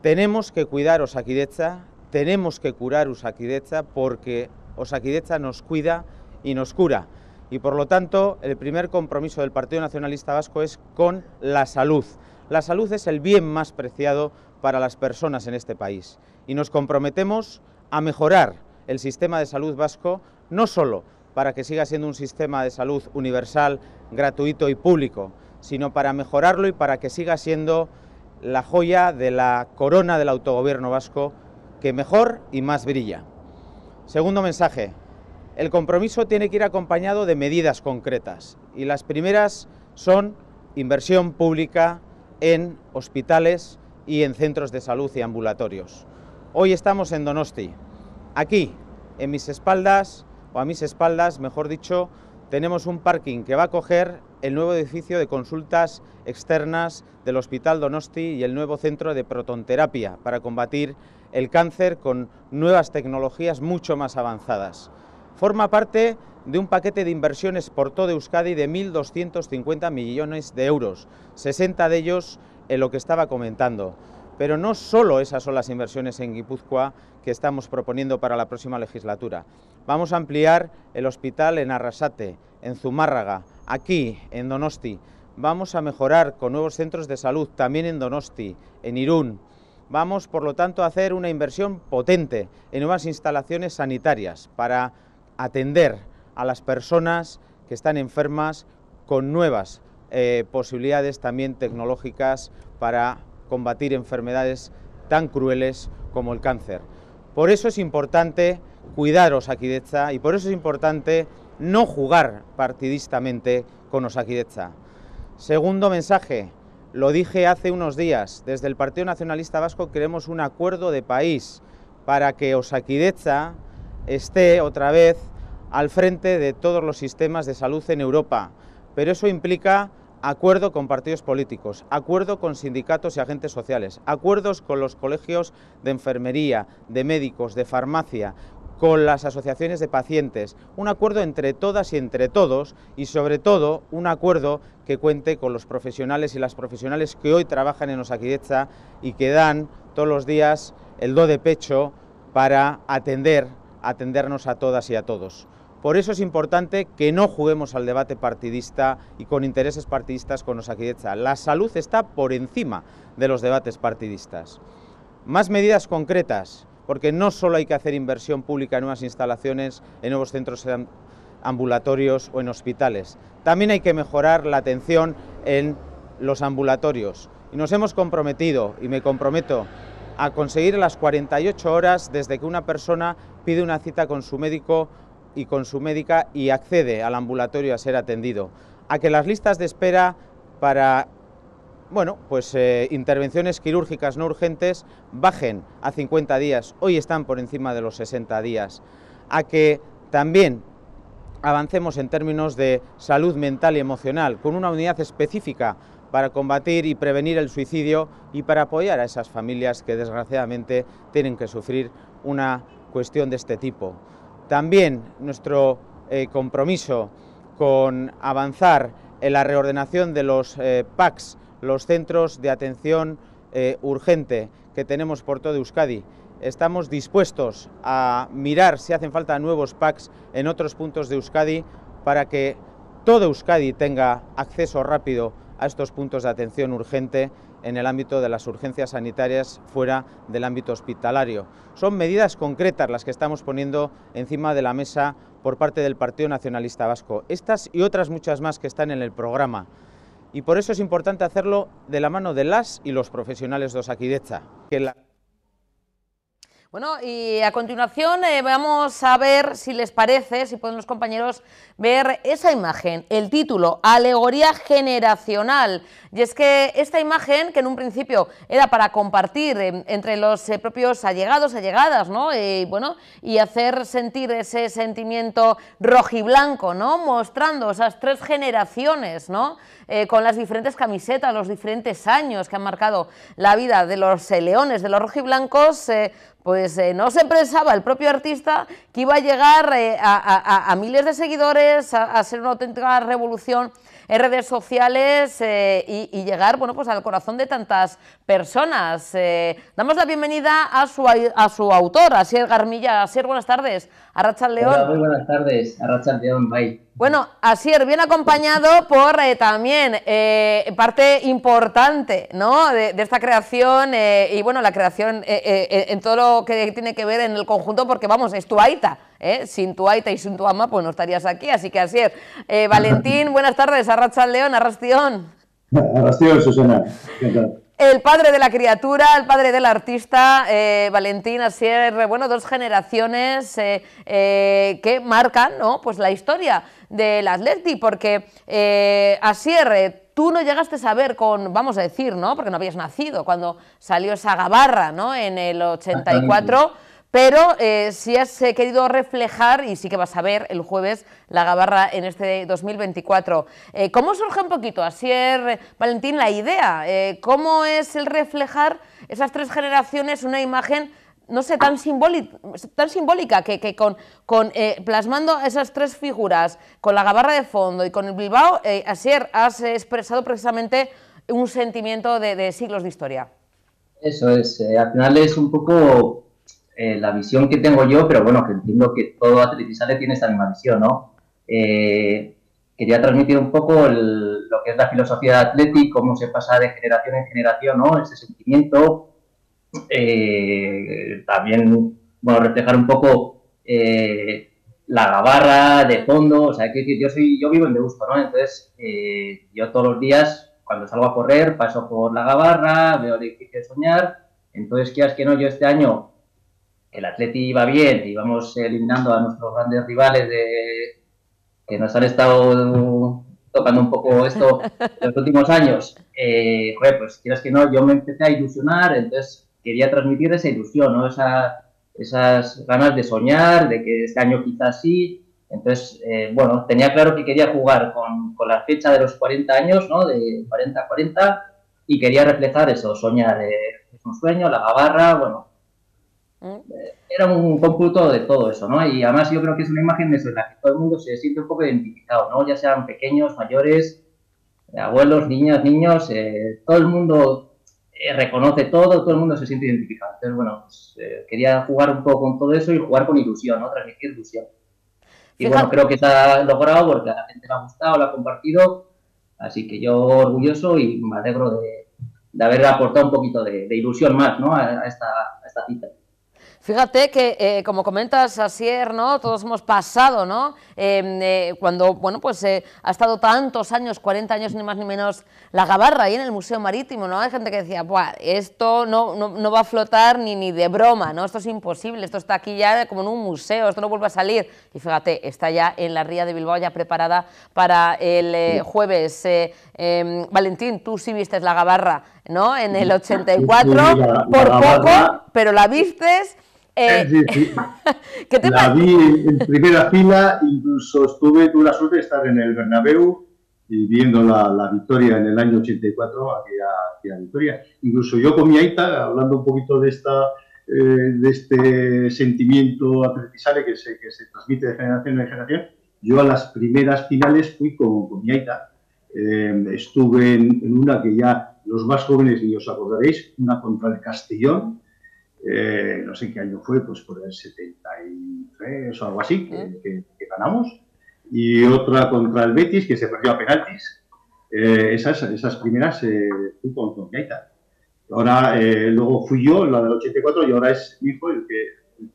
Tenemos que cuidar Osaquidecha, tenemos que curar Osaquidecha porque Osaquidecha nos cuida y nos cura. Y por lo tanto, el primer compromiso del Partido Nacionalista Vasco es con la salud. La salud es el bien más preciado para las personas en este país y nos comprometemos a mejorar el sistema de salud vasco no solo para que siga siendo un sistema de salud universal, gratuito y público, sino para mejorarlo y para que siga siendo la joya de la corona del autogobierno vasco que mejor y más brilla. Segundo mensaje, el compromiso tiene que ir acompañado de medidas concretas y las primeras son inversión pública, en hospitales y en centros de salud y ambulatorios. Hoy estamos en Donosti. Aquí, en mis espaldas, o a mis espaldas, mejor dicho, tenemos un parking que va a acoger el nuevo edificio de consultas externas del Hospital Donosti y el nuevo centro de prototerapia para combatir el cáncer con nuevas tecnologías mucho más avanzadas. Forma parte de un paquete de inversiones por todo Euskadi de 1.250 millones de euros, 60 de ellos en lo que estaba comentando. Pero no solo esas son las inversiones en Guipúzcoa que estamos proponiendo para la próxima legislatura. Vamos a ampliar el hospital en Arrasate, en Zumárraga, aquí, en Donosti. Vamos a mejorar con nuevos centros de salud, también en Donosti, en Irún. Vamos, por lo tanto, a hacer una inversión potente en nuevas instalaciones sanitarias para atender a las personas que están enfermas con nuevas eh, posibilidades también tecnológicas para combatir enfermedades tan crueles como el cáncer. Por eso es importante cuidar Osakidetza y por eso es importante no jugar partidistamente con Osakidetza. Segundo mensaje, lo dije hace unos días, desde el Partido Nacionalista Vasco queremos un acuerdo de país para que Osakidetza esté otra vez al frente de todos los sistemas de salud en Europa, pero eso implica acuerdo con partidos políticos, acuerdo con sindicatos y agentes sociales, acuerdos con los colegios de enfermería, de médicos, de farmacia, con las asociaciones de pacientes, un acuerdo entre todas y entre todos y sobre todo un acuerdo que cuente con los profesionales y las profesionales que hoy trabajan en Osaquidecha y que dan todos los días el do de pecho para atender, atendernos a todas y a todos. Por eso es importante que no juguemos al debate partidista y con intereses partidistas con osaquideza. La salud está por encima de los debates partidistas. Más medidas concretas, porque no solo hay que hacer inversión pública en nuevas instalaciones, en nuevos centros ambulatorios o en hospitales. También hay que mejorar la atención en los ambulatorios. Y nos hemos comprometido, y me comprometo, a conseguir las 48 horas desde que una persona pide una cita con su médico y con su médica y accede al ambulatorio a ser atendido. A que las listas de espera para bueno, pues eh, intervenciones quirúrgicas no urgentes bajen a 50 días, hoy están por encima de los 60 días, a que también avancemos en términos de salud mental y emocional, con una unidad específica para combatir y prevenir el suicidio y para apoyar a esas familias que desgraciadamente tienen que sufrir una cuestión de este tipo. También nuestro eh, compromiso con avanzar en la reordenación de los eh, PACs, los centros de atención eh, urgente que tenemos por todo Euskadi. Estamos dispuestos a mirar si hacen falta nuevos PACs en otros puntos de Euskadi para que todo Euskadi tenga acceso rápido a estos puntos de atención urgente en el ámbito de las urgencias sanitarias fuera del ámbito hospitalario. Son medidas concretas las que estamos poniendo encima de la mesa por parte del Partido Nacionalista Vasco. Estas y otras muchas más que están en el programa. Y por eso es importante hacerlo de la mano de las y los profesionales de Osakidecha. Que bueno, y a continuación eh, vamos a ver si les parece, si pueden los compañeros ver esa imagen, el título, Alegoría Generacional. Y es que esta imagen, que en un principio era para compartir em, entre los eh, propios allegados, allegadas, ¿no? Eh, bueno, y hacer sentir ese sentimiento rojiblanco, ¿no? Mostrando esas tres generaciones, ¿no? Eh, con las diferentes camisetas, los diferentes años que han marcado la vida de los eh, leones, de los rojiblancos, eh, pues no se pensaba el propio artista que iba a llegar a, miles de seguidores, a, ser una auténtica revolución en redes sociales y, llegar bueno, pues al corazón de tantas personas. damos la bienvenida a su, a su autor, a Sier Garmilla. Sier, buenas tardes. Arracha León. muy buenas tardes. Arracha León, bye. Bueno, Asier, bien acompañado por eh, también eh, parte importante ¿no? de, esta creación eh, y bueno, la creación en todo lo que tiene que ver en el conjunto, porque vamos, es tu Aita, sin tu Aita y sin tu ama, pues no estarías aquí, así que Asier. Valentín, [laughs] buenas tardes, Arracha León, Arrastión. Arrastión, Susana. El padre de la criatura, el padre del artista, eh, Valentín Asier, bueno, dos generaciones eh, eh, que marcan ¿no? pues la historia del Atleti, porque Asier, tú no llegaste a saber con, vamos a decir, ¿no? porque no habías nacido cuando salió esa gabarra ¿no? en el 84 pero eh, si has eh, querido reflejar, y sí que vas a ver el jueves la gabarra en este 2024, eh, ¿cómo surge un poquito, Asier, Valentín, la idea? ¿Cómo es el reflejar esas tres generaciones una imagen, no sé, tan, simbólica, tan simbólica que, con, plasmando esas tres figuras, con la gabarra de fondo y con el Bilbao, Asier, has expresado precisamente un sentimiento de, siglos de historia. Eso es, al final es un poco eh, la visión que tengo yo, pero bueno, que entiendo que todo atletizante tiene esa misma visión, ¿no? Eh, quería transmitir un poco lo que es la filosofía de Atleti, cómo se pasa de generación en generación, ¿no? Ese sentimiento. Eh, también, bueno, reflejar un poco la gabarra de fondo, o sea, que, yo soy, yo vivo en Deusto, ¿no? Entonces, yo todos los días, cuando salgo a correr, paso por la gabarra, veo el edificio de soñar, entonces, ¿qué quieras que no, yo este año el Atleti iba bien, íbamos eliminando a nuestros grandes rivales de, que nos han estado tocando un poco esto [laughs] en los últimos años, eh, pues quieras que no, yo me empecé a ilusionar, entonces quería transmitir esa ilusión, esas ganas de soñar, de que este año quizás sí. Entonces, eh, bueno, tenía claro que quería jugar con, la fecha de los 40 años, ¿no? De 40 a 40, y quería reflejar eso, soñar eh, es un sueño, la gabarra, bueno, era un cómputo de todo eso, ¿no? Y además yo creo que es una imagen de la que todo el mundo se siente un poco identificado, ¿no? Ya sean pequeños, mayores, eh, abuelos, niñas, niños, eh, todo el mundo eh, reconoce todo, todo el mundo se siente identificado. Entonces, bueno, pues, quería jugar un poco con todo eso y jugar con ilusión, ¿no? Transmitir ilusión. Y bueno, creo que se ha logrado porque a la gente le ha gustado, lo ha compartido. Así que yo orgulloso y me alegro de, haber aportado un poquito de, ilusión más, ¿no? a esta cita. Fíjate que, eh, como comentas, Asier, ¿no? todos hemos pasado, ¿no? Em, eh, cuando bueno, pues, eh, ha estado tantos años, 40 años ni más ni menos, la gabarra ahí en el Museo Marítimo, ¿no? hay gente que decía, bueno, esto no, no, va a flotar ni, ni de broma, ¿no? esto es imposible, esto está aquí ya como en un museo, esto no vuelve a salir. Y fíjate, está ya en la ría de Bilbao, ya preparada para el jueves. Em, Valentín, tú sí viste la gabarra, ¿no? En el 84, por poco, pero la viste. Eh, [laughs] la vi en, primera fila, incluso estuve, tuve la suerte de estar en el Bernabéu y viendo la, victoria en el año 84, aquella, victoria. Incluso yo con mi Aita, hablando un poquito de, esta, eh, de este sentimiento atletizable que se, que se transmite de generación en generación, yo a las primeras finales fui con, con mi Aita. Eh, estuve en, una que ya los más jóvenes y os acordaréis, una contra el Castellón, eh, no sé qué año fue, pues por el 73 o algo así, que, ganamos, y otra contra el Betis, que se perdió a penaltis. Eh, esas, esas primeras eh, con, Ahora, eh, luego fui yo, la del 84, y ahora es mi hijo el que,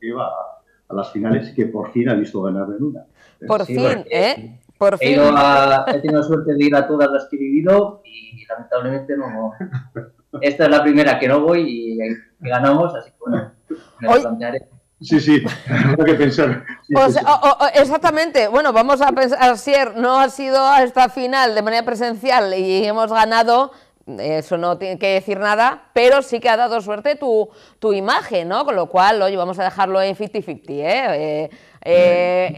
el va a, las finales, que por fin ha visto ganar de una. Por fin, ¿eh? He, tenido suerte de ir a todas las que he vivido y lamentablemente no. Esta es la primera que no voy y ganamos, así que bueno, me lo plantearé. Sí, sí, tengo [laughs] que pensar. Pues, exactamente, bueno, vamos a pensar, Sier, no ha sido hasta final de manera presencial y hemos ganado, eso no tiene que decir nada, pero sí que ha dado suerte tu, tu imagen, ¿no? Con lo cual, oye, vamos a dejarlo en 50-50, ¿eh? eh, eh,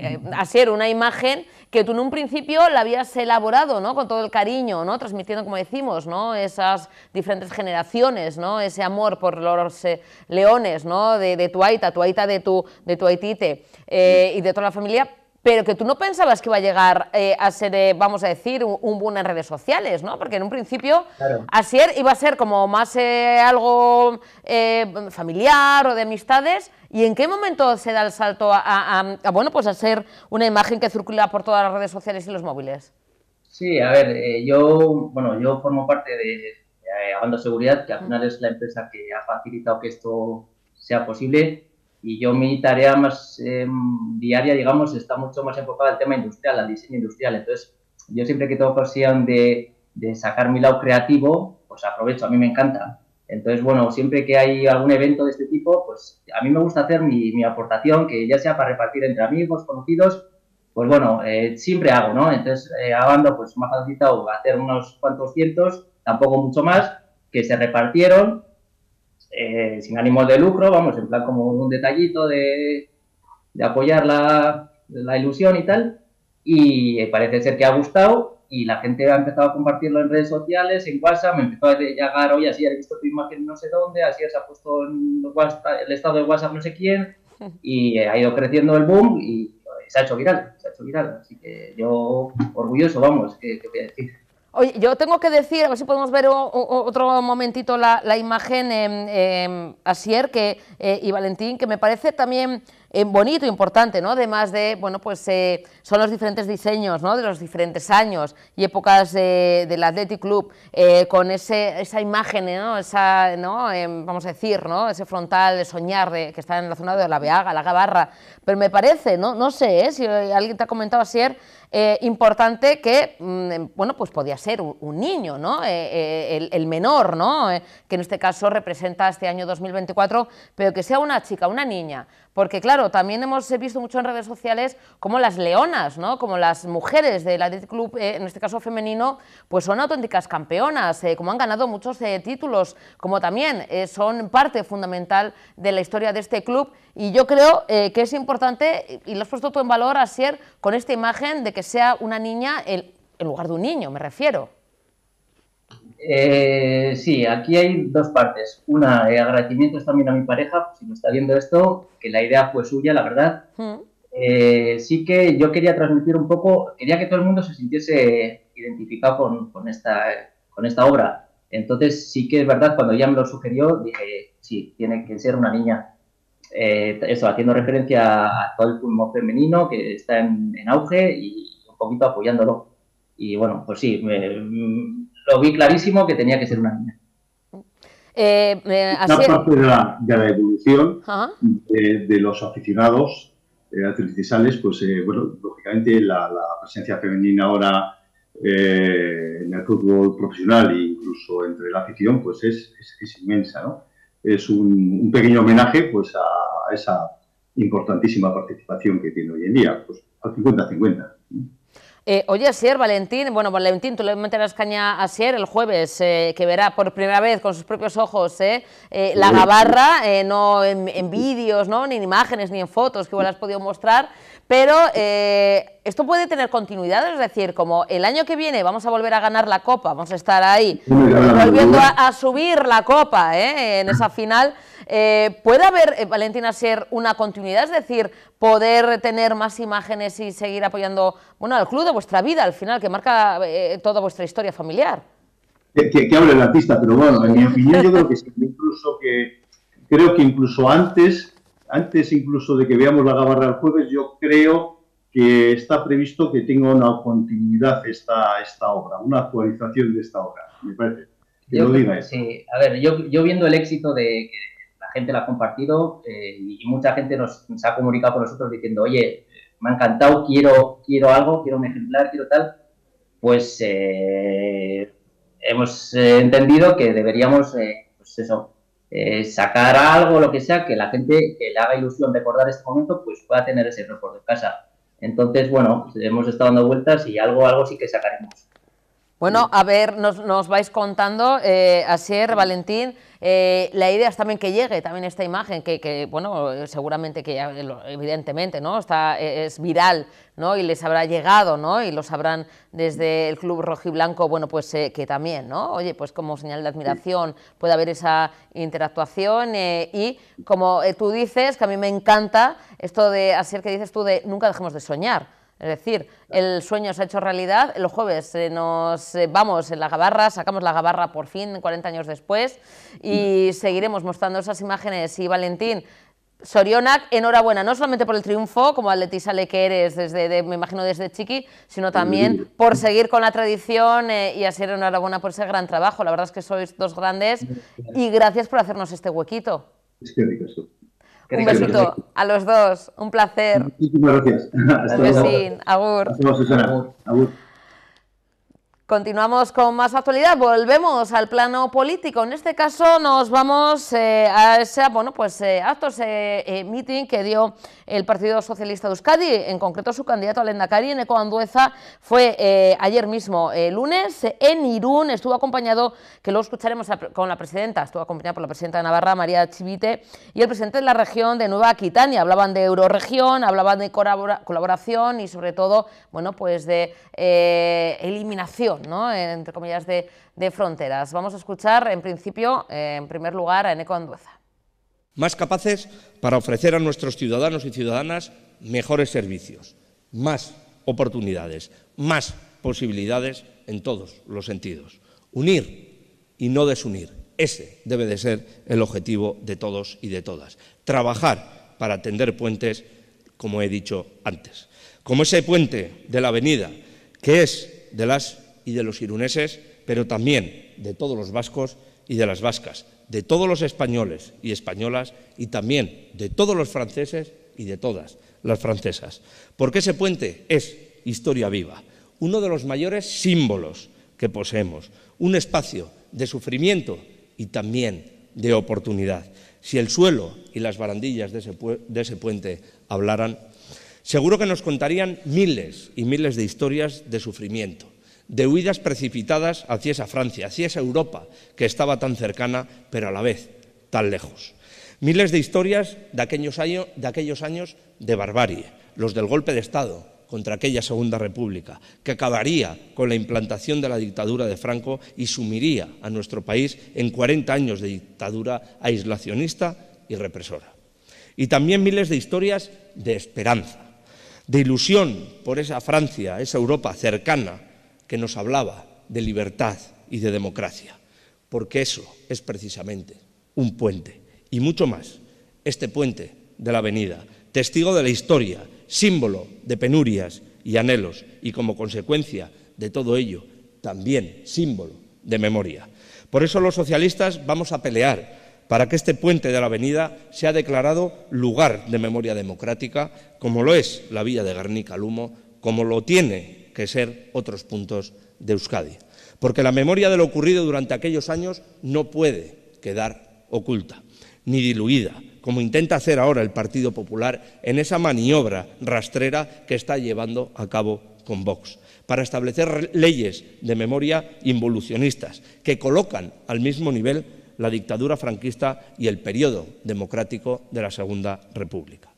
eh Asier, una imagen que tú en un principio la habías elaborado, ¿no? Con todo el cariño, ¿no? Transmitiendo, como decimos, ¿no? Esas diferentes generaciones, ¿no? Ese amor por los eh, leones, ¿no? De, tu aita, tu aita de tu, de tu aitite eh, y de toda la familia, pero que tú no pensabas que iba a llegar eh, a ser, eh, vamos a decir, un, boom en redes sociales, ¿no? Porque en un principio iba a ser como más eh, algo familiar o de amistades. ¿Y en qué momento se da el salto a, bueno, pues a ser una imagen que circula por todas las redes sociales y los móviles? Sí, a ver, yo, bueno, yo formo parte de, de Abando Seguridad, que al final es la empresa que ha facilitado que esto sea posible y yo mi tarea más em, diaria, digamos, está mucho más enfocada al tema industrial, al diseño industrial. Entonces, yo siempre que tengo ocasión de, de sacar mi lado creativo, pues aprovecho, a mí me encanta. Entonces, bueno, siempre que hay algún evento de este tipo, pues a mí me gusta hacer mi, mi aportación, que ya sea para repartir entre amigos, conocidos, pues bueno, eh, siempre hago, ¿no? Entonces, eh, pues me ha facilitado hacer unos cuantos cientos, tampoco mucho más, que se repartieron eh, sin ánimos de lucro, vamos, en plan como un detallito de, apoyar la, ilusión y tal. Y eh, parece ser que ha gustado y la gente ha empezado a compartirlo en redes sociales, en WhatsApp, me empezó a llegar, hoy así he visto tu imagen no sé dónde, así se ha puesto en el estado de WhatsApp no sé quién, [laughs] y eh, ha ido creciendo el boom y se ha hecho viral, se ha hecho viral. Así que yo orgulloso, vamos, qué voy a decir? Oye, yo tengo que decir, a ver si podemos ver otro momentito la, imagen, eh, Asier que, eh, y Valentín, que me parece también em, bonito, importante, ¿no? Además de, bueno, pues eh, son los diferentes diseños, ¿no? De los diferentes años y épocas del Athletic Club, eh, con ese, esa imagen, ¿no? Esa, ¿no? vamos a decir, ¿no? Ese frontal de soñar que está en la zona de la Beaga, la Gabarra. Pero me parece, ¿no? No sé, si alguien te ha comentado, Asier, eh, importante que, mm, em, bueno, pues podía ser un, niño, ¿no? Eh, eh, el, menor, ¿no? que en este caso representa este año 2024, pero que sea una chica, una niña, porque claro, también hemos visto mucho en redes sociales como las leonas, ¿no? como las mujeres del Athletic Club, en este caso femenino, pues son auténticas campeonas, como han ganado muchos títulos, como también son parte fundamental de la historia de este club y yo creo que es importante, y lo has puesto tú en valor, Asier, con esta imagen de que sea una niña en lugar de un niño, me refiero. Eh, sí, aquí hay dos partes. Una, agradecimiento agradecimientos también a mi pareja, si me está viendo esto, que la idea fue suya, la verdad. Hmm. Eh, sí que yo quería transmitir un poco, quería que todo el mundo se sintiese identificado con, esta, obra. Entonces sí que es verdad, cuando ella me lo sugirió, dije, sí, tiene que ser una niña. Eh, eso, haciendo referencia a todo el pulmón femenino que está en, en auge y, poquito apoyándolo. Y bueno, pues sí, mm, lo vi clarísimo que tenía que ser una niña. Eh, eh parte de la, evolución de, los aficionados eh, atletizales, pues eh, bueno, lógicamente la, presencia femenina ahora en el fútbol profesional e incluso entre la afición, pues es, inmensa, ¿no? Es un, pequeño homenaje, pues, a, esa importantísima participación que tiene hoy en día, pues al 50-50. Eh, oye, Asier, Valentín, bueno, Valentín, tú le meterás caña a Asier el jueves, eh, que verá por primera vez con sus propios ojos eh, la gabarra, no en, vídeos, ¿no? ni en imágenes, ni en fotos, que igual has podido mostrar, pero esto puede tener continuidad, es decir, como el año que viene vamos a volver a ganar la Copa, vamos a estar ahí, volviendo a, a subir la Copa en esa final eh, ¿Puede haber, eh, Valentina, ser una continuidad? Es decir, poder tener más imágenes y seguir apoyando bueno, al club de vuestra vida, al final, que marca eh, toda vuestra historia familiar. Que, hable el artista, pero bueno, en mi opinión yo creo que incluso que creo que incluso antes, antes incluso de que veamos la gabarra el jueves, yo creo que está previsto que tenga una continuidad esta, esta obra, una actualización de esta obra, me parece. a ver, yo, yo viendo el éxito de gente la ha compartido eh, y mucha gente nos, ha comunicado con nosotros diciendo, oye, me ha encantado, quiero, quiero algo, quiero un ejemplar, quiero tal. Pues eh, hemos eh, entendido que deberíamos, pues eso, sacar algo, lo que sea, que la gente que le haga ilusión recordar este momento, pues pueda tener ese recuerdo en casa. Entonces, bueno, hemos estado dando vueltas y algo, algo sí que sacaremos. Bueno, a ver, nos, vais contando, eh, Asier, Valentín, eh, la idea es también que llegue también esta imagen, que, bueno, seguramente que evidentemente, ¿no? Está, e, es viral, ¿no? Y les habrá llegado, ¿no? Y lo sabrán desde el Club Rojiblanco, bueno, pues eh, que también, ¿no? Oye, pues como señal de admiración puede haber esa interactuación eh, y como tú dices, que a mí me encanta esto de, Asier, que dices tú de nunca dejemos de soñar, es decir, el sueño se ha hecho realidad. Los jueves nos eh, vamos en la gabarra, sacamos la gabarra por fin, 40 años después, y seguiremos mostrando esas imágenes. Y Valentín, Sorionak, enhorabuena, no solamente por el triunfo, como sale que eres, desde, me imagino desde chiqui, sino también por seguir con la tradición eh, y hacer enhorabuena por ese gran trabajo. La verdad es que sois dos grandes y gracias por hacernos este huequito. Es que un besito a los dos, un placer. Muchísimas gracias. un besín, agur. Hasta luego, Susana. Agur. agur. Continuamos con más actualidad, volvemos al plano político. En este caso nos vamos eh, a ese bueno, pues, eh, eh, meeting que dio el Partido Socialista de Euskadi, en concreto su candidato a Lendakari, en Andueza, fue ayer mismo, lunes, en Irún, estuvo acompañado, que luego escucharemos con la presidenta, estuvo acompañado por la presidenta de Navarra, María Chivite, y el presidente de la región de Nueva Aquitania. Hablaban de euroregión, hablaban de colaboración y sobre todo, bueno, pues de eliminación eh, entre comillas, de, fronteras. Vamos a escuchar, en principio, eh, en primer lugar, a Eneco Andueza. Más capaces para ofrecer a nuestros ciudadanos y ciudadanas mejores servicios, más oportunidades, más posibilidades en todos los sentidos. Unir y no desunir. Ese debe de ser el objetivo de todos y de todas. Trabajar para tender puentes, como he dicho antes. Como ese puente de la avenida, que es de las y de los iruneses, pero también de todos los vascos y de las vascas, de todos los españoles y españolas y también de todos los franceses y de todas las francesas. Porque ese puente es historia viva, uno de los mayores símbolos que poseemos, un espacio de sufrimiento y también de oportunidad. Si el suelo y las barandillas de ese, puente hablaran, seguro que nos contarían miles y miles de historias de sufrimiento, de huidas precipitadas hacia esa Francia, hacia esa Europa que estaba tan cercana, pero a la vez tan lejos. Miles de historias de aquellos, años de barbarie, los del golpe de Estado contra aquella Segunda República, que acabaría con la implantación de la dictadura de Franco y sumiría a nuestro país en 40 años de dictadura aislacionista y represora. Y también miles de historias de esperanza, de ilusión por esa Francia, esa Europa cercana, que nos hablaba de libertad y de democracia, porque eso es precisamente un puente, y mucho más, este puente de la avenida, testigo de la historia, símbolo de penurias y anhelos, y como consecuencia de todo ello, también símbolo de memoria. Por eso los socialistas vamos a pelear para que este puente de la avenida sea declarado lugar de memoria democrática, como lo es la Villa de Garnica lumo como lo tiene que ser otros puntos de Euskadi. Porque la memoria de lo ocurrido durante aquellos años no puede quedar oculta ni diluida, como intenta hacer ahora el Partido Popular en esa maniobra rastrera que está llevando a cabo con Vox, para establecer leyes de memoria involucionistas que colocan al mismo nivel la dictadura franquista y el periodo democrático de la Segunda República.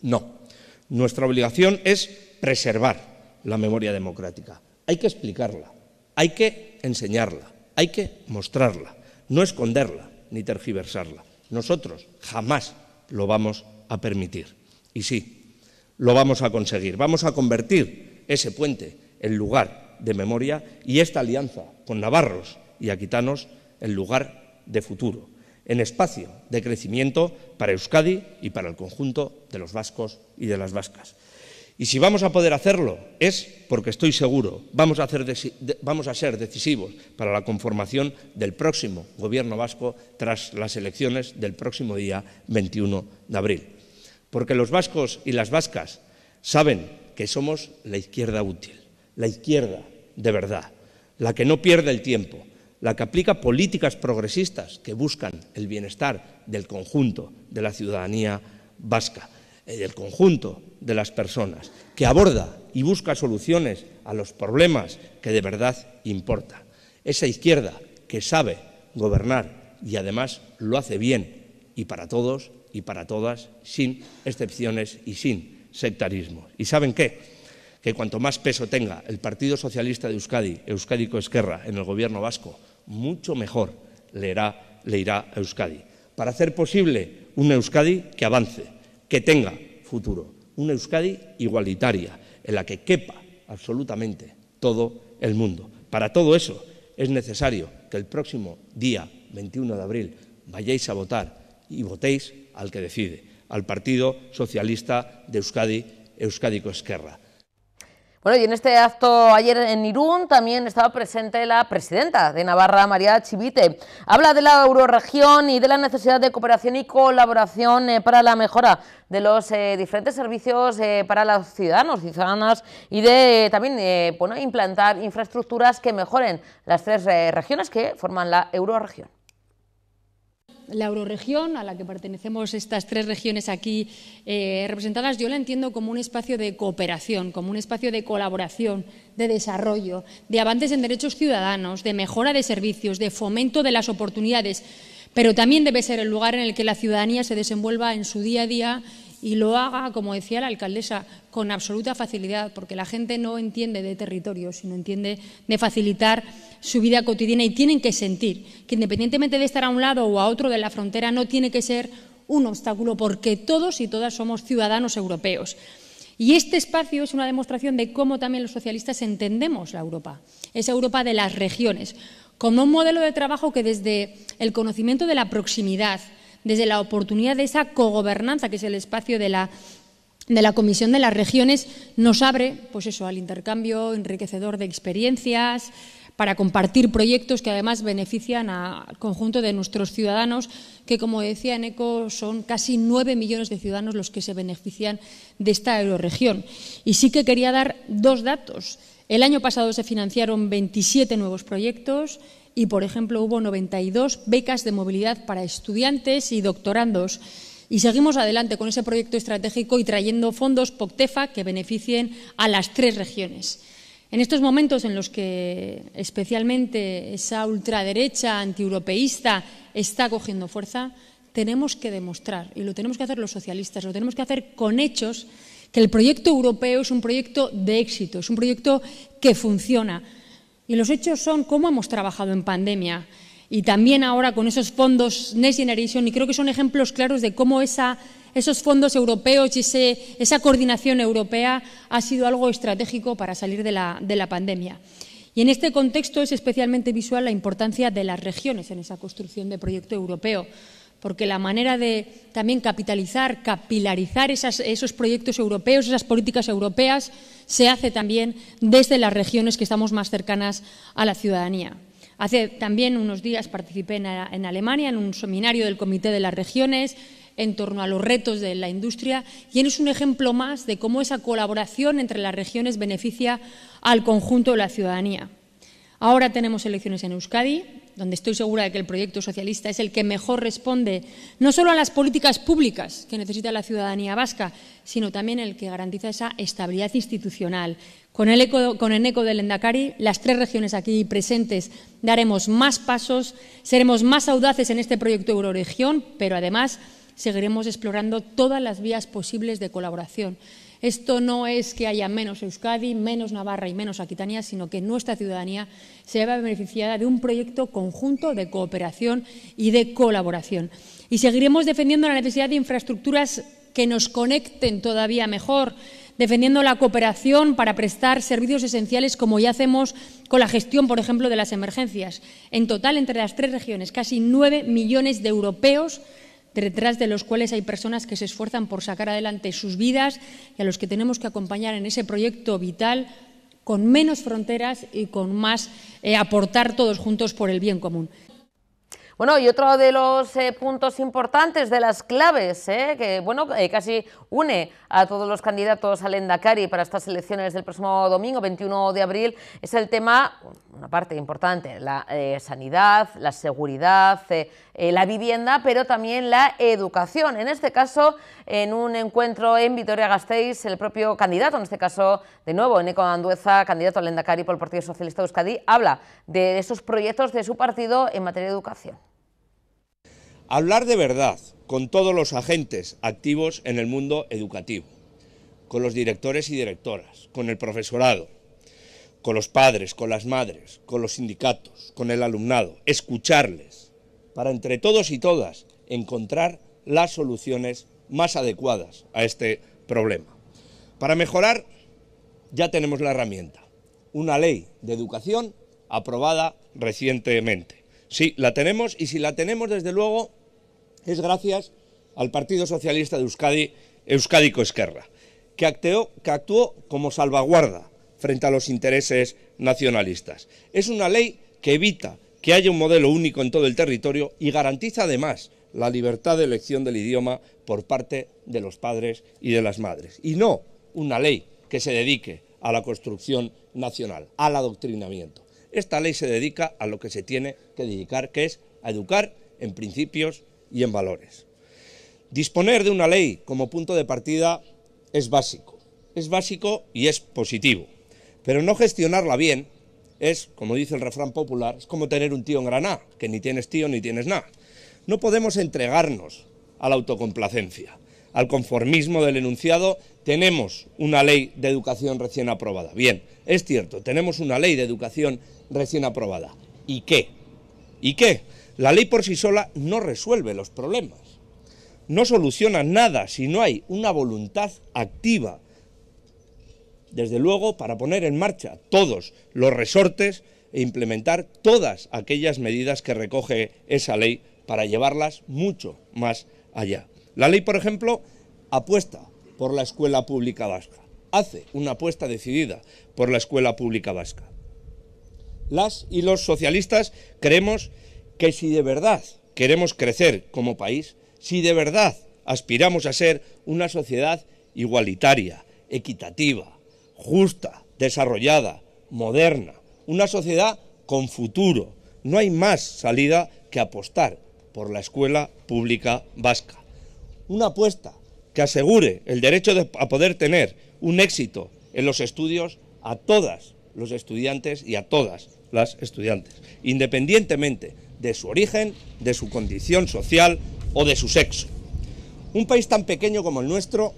No, nuestra obligación es preservar la memoria democrática. Hay que explicarla, hay que enseñarla, hay que mostrarla, no esconderla ni tergiversarla. Nosotros jamás lo vamos a permitir. Y sí, lo vamos a conseguir. Vamos a convertir ese puente en lugar de memoria y esta alianza con navarros y aquitanos en lugar de futuro, en espacio de crecimiento para Euskadi y para el conjunto de los vascos y de las vascas. Y si vamos a poder hacerlo es porque estoy seguro, vamos a, vamos a, ser decisivos para la conformación del próximo gobierno vasco tras las elecciones del próximo día 21 de abril. Porque los vascos y las vascas saben que somos la izquierda útil, la izquierda de verdad, la que no pierde el tiempo, la que aplica políticas progresistas que buscan el bienestar del conjunto de la ciudadanía vasca eh, del conjunto de las personas, que aborda y busca soluciones a los problemas que de verdad importan. Esa izquierda que sabe gobernar y además lo hace bien y para todos y para todas, sin excepciones y sin sectarismo. ¿Y saben qué? Que cuanto más peso tenga el Partido Socialista de Euskadi, Euskadi Esquerra, en el gobierno vasco, mucho mejor le irá, a Euskadi. Para hacer posible un Euskadi que avance, que tenga futuro, una Euskadi igualitaria, en la que quepa absolutamente todo el mundo. Para todo eso es necesario que el próximo día 21 de abril vayáis a votar y votéis al que decide, al Partido Socialista de Euskadi, Euskadi Esquerra. Bueno, y en este acto ayer en Irún también estaba presente la presidenta de Navarra, María Chivite. Habla de la euroregión y de la necesidad de cooperación y colaboración eh, para la mejora de los eh, diferentes servicios eh, para los ciudadanos y ciudadanas y de también implantar infraestructuras que mejoren las tres regiones que forman la euroregión la euroregión, a la que pertenecemos estas tres regiones aquí eh, representadas, yo la entiendo como un espacio de cooperación, como un espacio de colaboración, de desarrollo, de avances en derechos ciudadanos, de mejora de servicios, de fomento de las oportunidades, pero también debe ser el lugar en el que la ciudadanía se desenvuelva en su día a día y lo haga, como decía la alcaldesa, con absoluta facilidad, porque la gente no entiende de territorio, sino entiende de facilitar su vida cotidiana y tienen que sentir que independientemente de estar a un lado o a otro de la frontera, no tiene que ser un obstáculo, porque todos y todas somos ciudadanos europeos. Y este espacio es una demostración de cómo también los socialistas entendemos la Europa, esa Europa de las regiones, como un modelo de trabajo que desde el conocimiento de la proximidad, desde la oportunidad de esa cogobernanza, que es el espacio de la de Comisión de las Regiones nos abre, pues eso, al intercambio enriquecedor de experiencias, para compartir proyectos que además benefician al conjunto de nuestros ciudadanos, que como decía Eneco, son casi nueve millones de ciudadanos los que se benefician de esta euroregión. Y sí que quería dar dos datos. El año pasado se financiaron 27 nuevos proyectos, y, por ejemplo, hubo 92 becas de movilidad para estudiantes y doctorandos. Y seguimos adelante con ese proyecto estratégico y trayendo fondos POCTEFA que beneficien a las tres regiones. En estos momentos en los que especialmente esa ultraderecha antieuropeísta está cogiendo fuerza, tenemos que demostrar, y lo tenemos que hacer los socialistas, lo tenemos que hacer con hechos, que el proyecto europeo es un proyecto de éxito, es un proyecto que funciona, y los hechos son cómo hemos trabajado en pandemia y también ahora con esos fondos Next Generation, y creo que son ejemplos claros de cómo esos fondos europeos y esa coordinación europea ha sido algo estratégico para salir de la pandemia. Y en este contexto es especialmente visual la importancia de las regiones en esa construcción de proyecto europeo porque la manera de también capitalizar, capilarizar esos proyectos europeos, esas políticas europeas, se hace también desde las regiones que estamos más cercanas a la ciudadanía. Hace también unos días participé en Alemania en un seminario del Comité de las Regiones en torno a los retos de la industria y es un ejemplo más de cómo esa colaboración entre las regiones beneficia al conjunto de la ciudadanía. Ahora tenemos elecciones en Euskadi, donde estoy segura de que el proyecto socialista es el que mejor responde no solo a las políticas públicas que necesita la ciudadanía vasca, sino también el que garantiza esa estabilidad institucional. Con el eco, del Endacari, las tres regiones aquí presentes daremos más pasos, seremos más audaces en este proyecto Euroregión, pero además seguiremos explorando todas las vías posibles de colaboración. Esto no es que haya menos Euskadi, menos Navarra y menos Aquitania, sino que nuestra ciudadanía se va beneficiada de un proyecto conjunto de cooperación y de colaboración. Y seguiremos defendiendo la necesidad de infraestructuras que nos conecten todavía mejor, defendiendo la cooperación para prestar servicios esenciales como ya hacemos con la gestión, por ejemplo, de las emergencias. En total, entre las tres regiones, casi nueve millones de europeos detrás de los cuales hay personas que se esfuerzan por sacar adelante sus vidas y a los que tenemos que acompañar en ese proyecto vital con menos fronteras y con más eh, aportar todos juntos por el bien común. Bueno, y otro de los eh, puntos importantes, de las claves, eh, que bueno, eh, casi une a todos los candidatos al Endacari para estas elecciones del próximo domingo, 21 de abril, es el tema, una parte importante, la sanidad, la seguridad, la vivienda, pero también la educación. En este caso, en un encuentro en Vitoria-Gasteiz, el propio candidato, en este caso, de nuevo, Nico Andueza, candidato al Endacari por el Partido Socialista Euskadi, habla de esos proyectos de su partido en materia de educación. Hablar de verdad con todos los agentes activos en el mundo educativo, con los directores y directoras, con el profesorado, con los padres, con las madres, con los sindicatos, con el alumnado, escucharles, para entre todos y todas encontrar las soluciones más adecuadas a este problema. Para mejorar ya tenemos la herramienta, una ley de educación aprobada recientemente. Sí, la tenemos y si la tenemos desde luego es gracias al Partido Socialista de Euskadi, Euskadico Esquerra, que actuó, que actuó como salvaguarda frente a los intereses nacionalistas. Es una ley que evita que haya un modelo único en todo el territorio y garantiza además la libertad de elección del idioma por parte de los padres y de las madres. Y no una ley que se dedique a la construcción nacional, al adoctrinamiento. Esta ley se dedica a lo que se tiene que dedicar, que es a educar en principios y en valores. Disponer de una ley como punto de partida es básico, es básico y es positivo, pero no gestionarla bien es, como dice el refrán popular, es como tener un tío en Granada, que ni tienes tío ni tienes nada. No podemos entregarnos a la autocomplacencia, al conformismo del enunciado. Tenemos una ley de educación recién aprobada. Bien, es cierto, tenemos una ley de educación recién aprobada. ¿Y qué? ¿Y qué? La ley por sí sola no resuelve los problemas, no soluciona nada si no hay una voluntad activa, desde luego para poner en marcha todos los resortes e implementar todas aquellas medidas que recoge esa ley para llevarlas mucho más allá. La ley, por ejemplo, apuesta por la escuela pública vasca, hace una apuesta decidida por la escuela pública vasca. Las y los socialistas creemos que si de verdad queremos crecer como país, si de verdad aspiramos a ser una sociedad igualitaria, equitativa, justa, desarrollada, moderna, una sociedad con futuro, no hay más salida que apostar por la escuela pública vasca. Una apuesta que asegure el derecho a poder tener un éxito en los estudios a todas los estudiantes y a todas las estudiantes, independientemente de su origen, de su condición social o de su sexo. Un país tan pequeño como el nuestro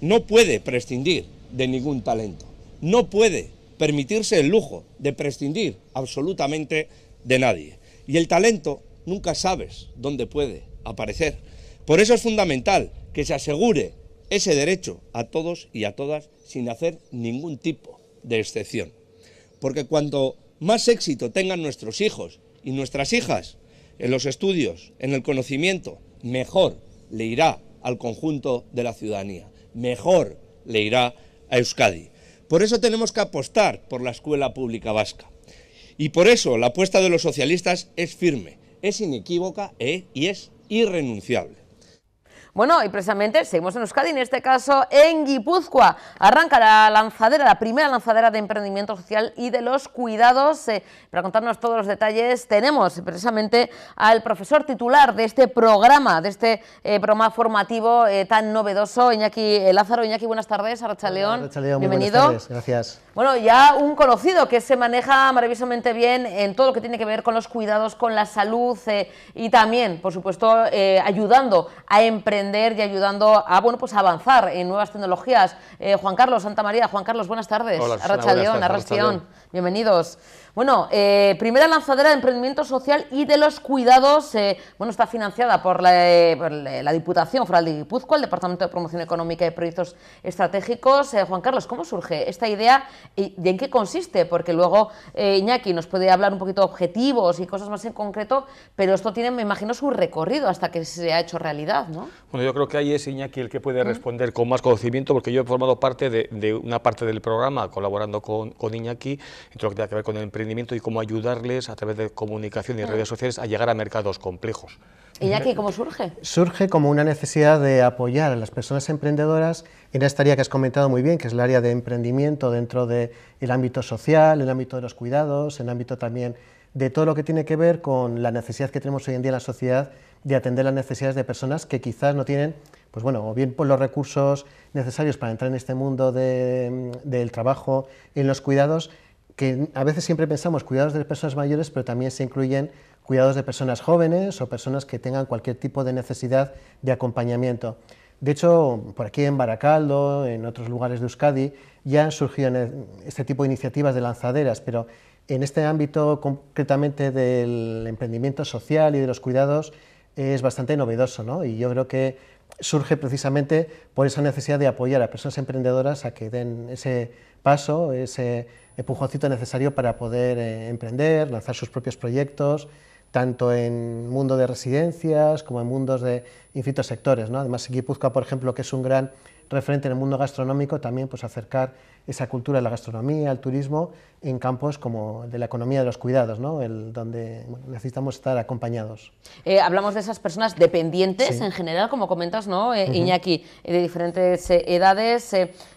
no puede prescindir de ningún talento, no puede permitirse el lujo de prescindir absolutamente de nadie. Y el talento nunca sabes dónde puede aparecer. Por eso es fundamental que se asegure ese derecho a todos y a todas sin hacer ningún tipo de excepción. Porque cuanto más éxito tengan nuestros hijos y nuestras hijas en los estudios, en el conocimiento, mejor le irá al conjunto de la ciudadanía, mejor le irá a Euskadi. Por eso tenemos que apostar por la escuela pública vasca. Y por eso la apuesta de los socialistas es firme, es inequívoca ¿eh? y es irrenunciable. Bueno, y precisamente seguimos en Euskadi, en este caso en Guipúzcoa. Arranca la lanzadera, la primera lanzadera de emprendimiento social y de los cuidados. Eh, para contarnos todos los detalles tenemos precisamente al profesor titular de este programa, de este eh, programa formativo eh, tan novedoso, Iñaki Lázaro. Iñaki, buenas tardes, Arracha León. Bienvenido. gracias. Bueno, ya un conocido que se maneja maravillosamente bien en todo lo que tiene que ver con los cuidados, con la salud eh, y también, por supuesto, eh, ayudando a emprender y ayudando a bueno pues avanzar en nuevas tecnologías. Eh, Juan Carlos Santa María, Juan Carlos, buenas tardes. Hola, León, Arracha León, Bienvenidos. Bueno, eh, primera lanzadera de emprendimiento social y de los cuidados, eh, bueno, está financiada por la, eh, por la, Diputación Foral de Guipúzcoa, el Departamento de Promoción Económica y Proyectos Estratégicos. Juan Carlos, ¿cómo surge esta idea y, en qué consiste? Porque luego Iñaki nos puede hablar un poquito de objetivos y cosas más en concreto, pero esto tiene, me imagino, su recorrido hasta que se ha hecho realidad, ¿no? Bueno, yo creo que ahí es Iñaki el que puede responder con más conocimiento, porque yo he formado parte de, una parte del programa colaborando con, con Iñaki, en lo que tiene que ver con el emprendimiento y cómo ayudarles a través de comunicación y redes sociales a llegar a mercados complejos. ¿Y qué, cómo surge? Surge como una necesidad de apoyar a las personas emprendedoras en esta área que has comentado muy bien, que es el área de emprendimiento dentro del ámbito social, el ámbito de los cuidados, el ámbito también de todo lo que tiene que ver con la necesidad que tenemos hoy en día en la sociedad de atender las necesidades de personas que quizás no tienen, pues bueno, o bien por los recursos necesarios para entrar en este mundo mm, del trabajo, en los cuidados, que a veces siempre pensamos cuidados de personas mayores, pero también se incluyen cuidados de personas jóvenes o personas que tengan cualquier tipo de necesidad de acompañamiento. De hecho, por aquí en Baracaldo, en otros lugares de Euskadi, ya han surgido este tipo de iniciativas de lanzaderas, pero en este ámbito concretamente del emprendimiento social y de los cuidados es bastante novedoso, ¿no? Y yo creo que surge precisamente por esa necesidad de apoyar a personas emprendedoras a que den ese paso, ese empujoncito necesario para poder eh, emprender, lanzar sus propios proyectos, tanto en mundo de residencias como en mundos de infinitos sectores. ¿no? Además, Guipúzcoa, por ejemplo, que es un gran referente en el mundo gastronómico, también pues, acercar esa cultura de la gastronomía, el turismo, en campos como de la economía de los cuidados, ¿no? el, donde necesitamos estar acompañados. Eh, hablamos de esas personas dependientes en general, como comentas, ¿no, eh, Iñaki, eh, de diferentes edades,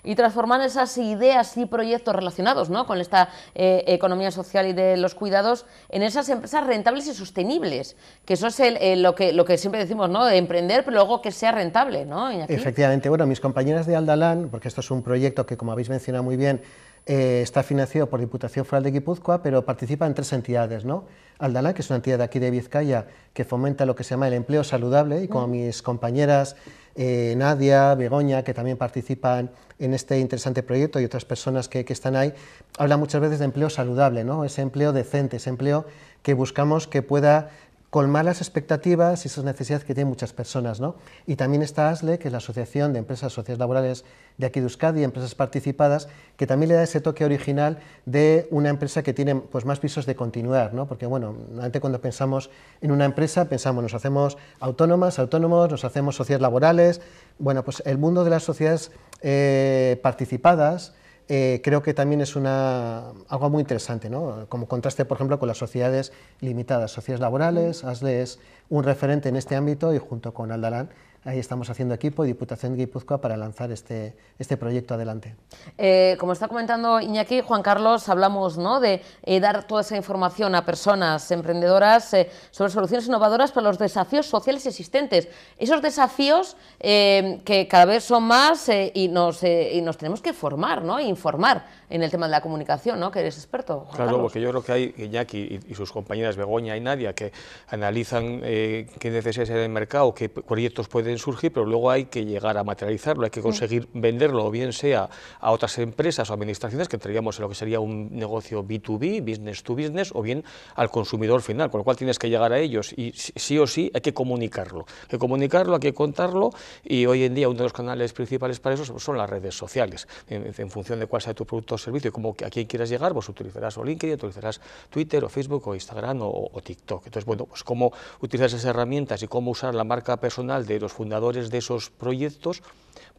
y transformar esas ideas y proyectos relacionados ¿no? con esta economía social y de los cuidados en esas empresas rentables y sostenibles, que eso es lo, que, lo que siempre decimos, ¿no? de emprender, pero luego que sea rentable, ¿no, Iñaki? Efectivamente, bueno, mis compañeras de Aldalán, porque esto es un proyecto que, como habéis mencionado, muy bien, eh, está financiado por Diputación Foral de Guipúzcoa, pero participa en tres entidades, ¿no? Aldana, que es una entidad de aquí de Vizcaya que fomenta lo que se llama el empleo saludable, y como mis compañeras eh, Nadia, Begoña, que también participan en este interesante proyecto y otras personas que, que, están ahí, habla muchas veces de empleo saludable, ¿no? ese empleo decente, ese empleo que buscamos que pueda colmar las expectativas y esas necesidades que tienen muchas personas. ¿no? Y también está ASLE, que es la Asociación de Empresas Sociales Laborales de aquí de Empresas Participadas, que también le da ese toque original de una empresa que tiene pues, más pisos de continuar, ¿no? porque bueno, antes cuando pensamos en una empresa, pensamos, nos hacemos autónomas, autónomos, nos hacemos sociedades laborales, bueno, pues el mundo de las sociedades eh, participadas, eh, creo que también es una, algo muy interesante, ¿no? como contraste, por ejemplo, con las sociedades limitadas, sociedades laborales, mm. ASLE es un referente en este ámbito y junto con Aldarán, ahí estamos haciendo equipo y Diputación de Guipúzcoa para lanzar este, este proyecto adelante. Eh, como está comentando Iñaki, Juan Carlos, hablamos ¿no? de eh, dar toda esa información a personas emprendedoras eh, sobre soluciones innovadoras para los desafíos sociales existentes. Esos desafíos que cada vez son más y, nos, y nos tenemos que formar ¿no? e informar en el tema de la comunicación, ¿no? que eres experto. claro, porque yo creo que hay Iñaki y, y, sus compañeras Begoña y Nadia que analizan eh, qué necesidades hay en el mercado, qué proyectos pueden surgir, pero luego hay que llegar a materializarlo, hay que conseguir venderlo, o bien sea a otras empresas o administraciones que entraríamos en lo que sería un negocio B2B, business to business, o bien al consumidor final, con lo cual tienes que llegar a ellos y sí o sí hay que comunicarlo. Hay que comunicarlo, hay que contarlo y hoy en día uno de los canales principales para eso son las redes sociales, en, en función de cuál sea tu producto servicio como a quién quieras llegar, vos pues utilizarás o LinkedIn, utilizarás Twitter o Facebook o Instagram o, o TikTok. Entonces, bueno, pues cómo utilizar esas herramientas y cómo usar la marca personal de los fundadores de esos proyectos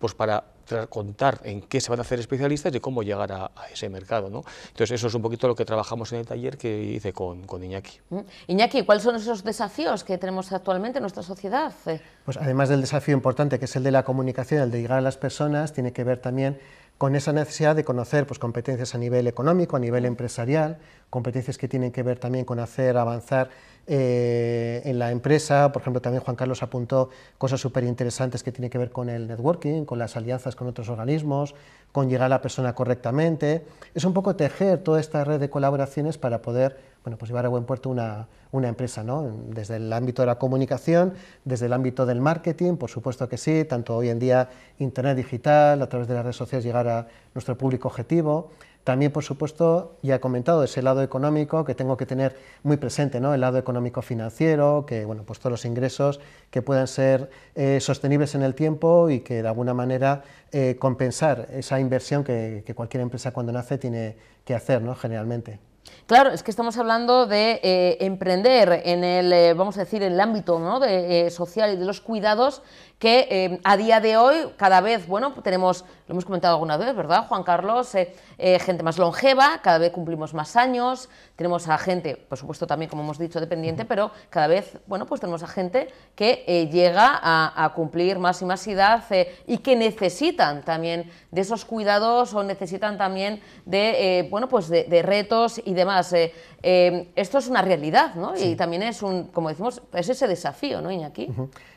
pues para contar en qué se van a hacer especialistas y cómo llegar a, ese mercado. Entonces, eso es un poquito lo que trabajamos en el taller que hice con, con Iñaki. Mm. Iñaki, ¿cuáles son esos desafíos que tenemos actualmente en nuestra sociedad? Eh. Pues además del desafío importante que es el de la comunicación, el de llegar a las personas, tiene que ver también con esa necesidad de conocer pues, competencias a nivel económico, a nivel mm. empresarial, competencias que tienen que ver también con hacer avanzar eh, en la empresa, por ejemplo, también Juan Carlos apuntó cosas súper interesantes que tienen que ver con el networking, con las alianzas con otros organismos, con llegar a la persona correctamente. Es un poco tejer toda esta red de colaboraciones para poder bueno, pues llevar a buen puerto una, empresa, ¿no? desde el ámbito de la comunicación, desde el ámbito del marketing, por supuesto que sí, tanto hoy en día Internet digital, a través de las redes sociales llegar a nuestro público objetivo. También, por supuesto, ya he comentado ese lado económico que tengo que tener muy presente, ¿no? el lado económico financiero, que bueno, pues todos los ingresos que puedan ser eh, sostenibles en el tiempo y que de alguna manera eh, compensar esa inversión que, cualquier empresa cuando nace tiene que hacer ¿no? generalmente. Claro, es que estamos hablando de eh, emprender en el, vamos a decir, en el ámbito de, social y de los cuidados que eh, a día de hoy cada vez, bueno, pues tenemos, lo hemos comentado alguna vez, ¿verdad, Juan Carlos? Eh, eh, gente más longeva, cada vez cumplimos más años, tenemos a gente, por supuesto también, como hemos dicho, dependiente, pero cada vez, bueno, pues tenemos a gente que llega a, cumplir más y más edad y que necesitan también de esos cuidados o necesitan también de, bueno, pues de, retos y demás. esto es una realidad, ¿no? Y también es un, como decimos, es ese desafío, ¿no, Iñaki?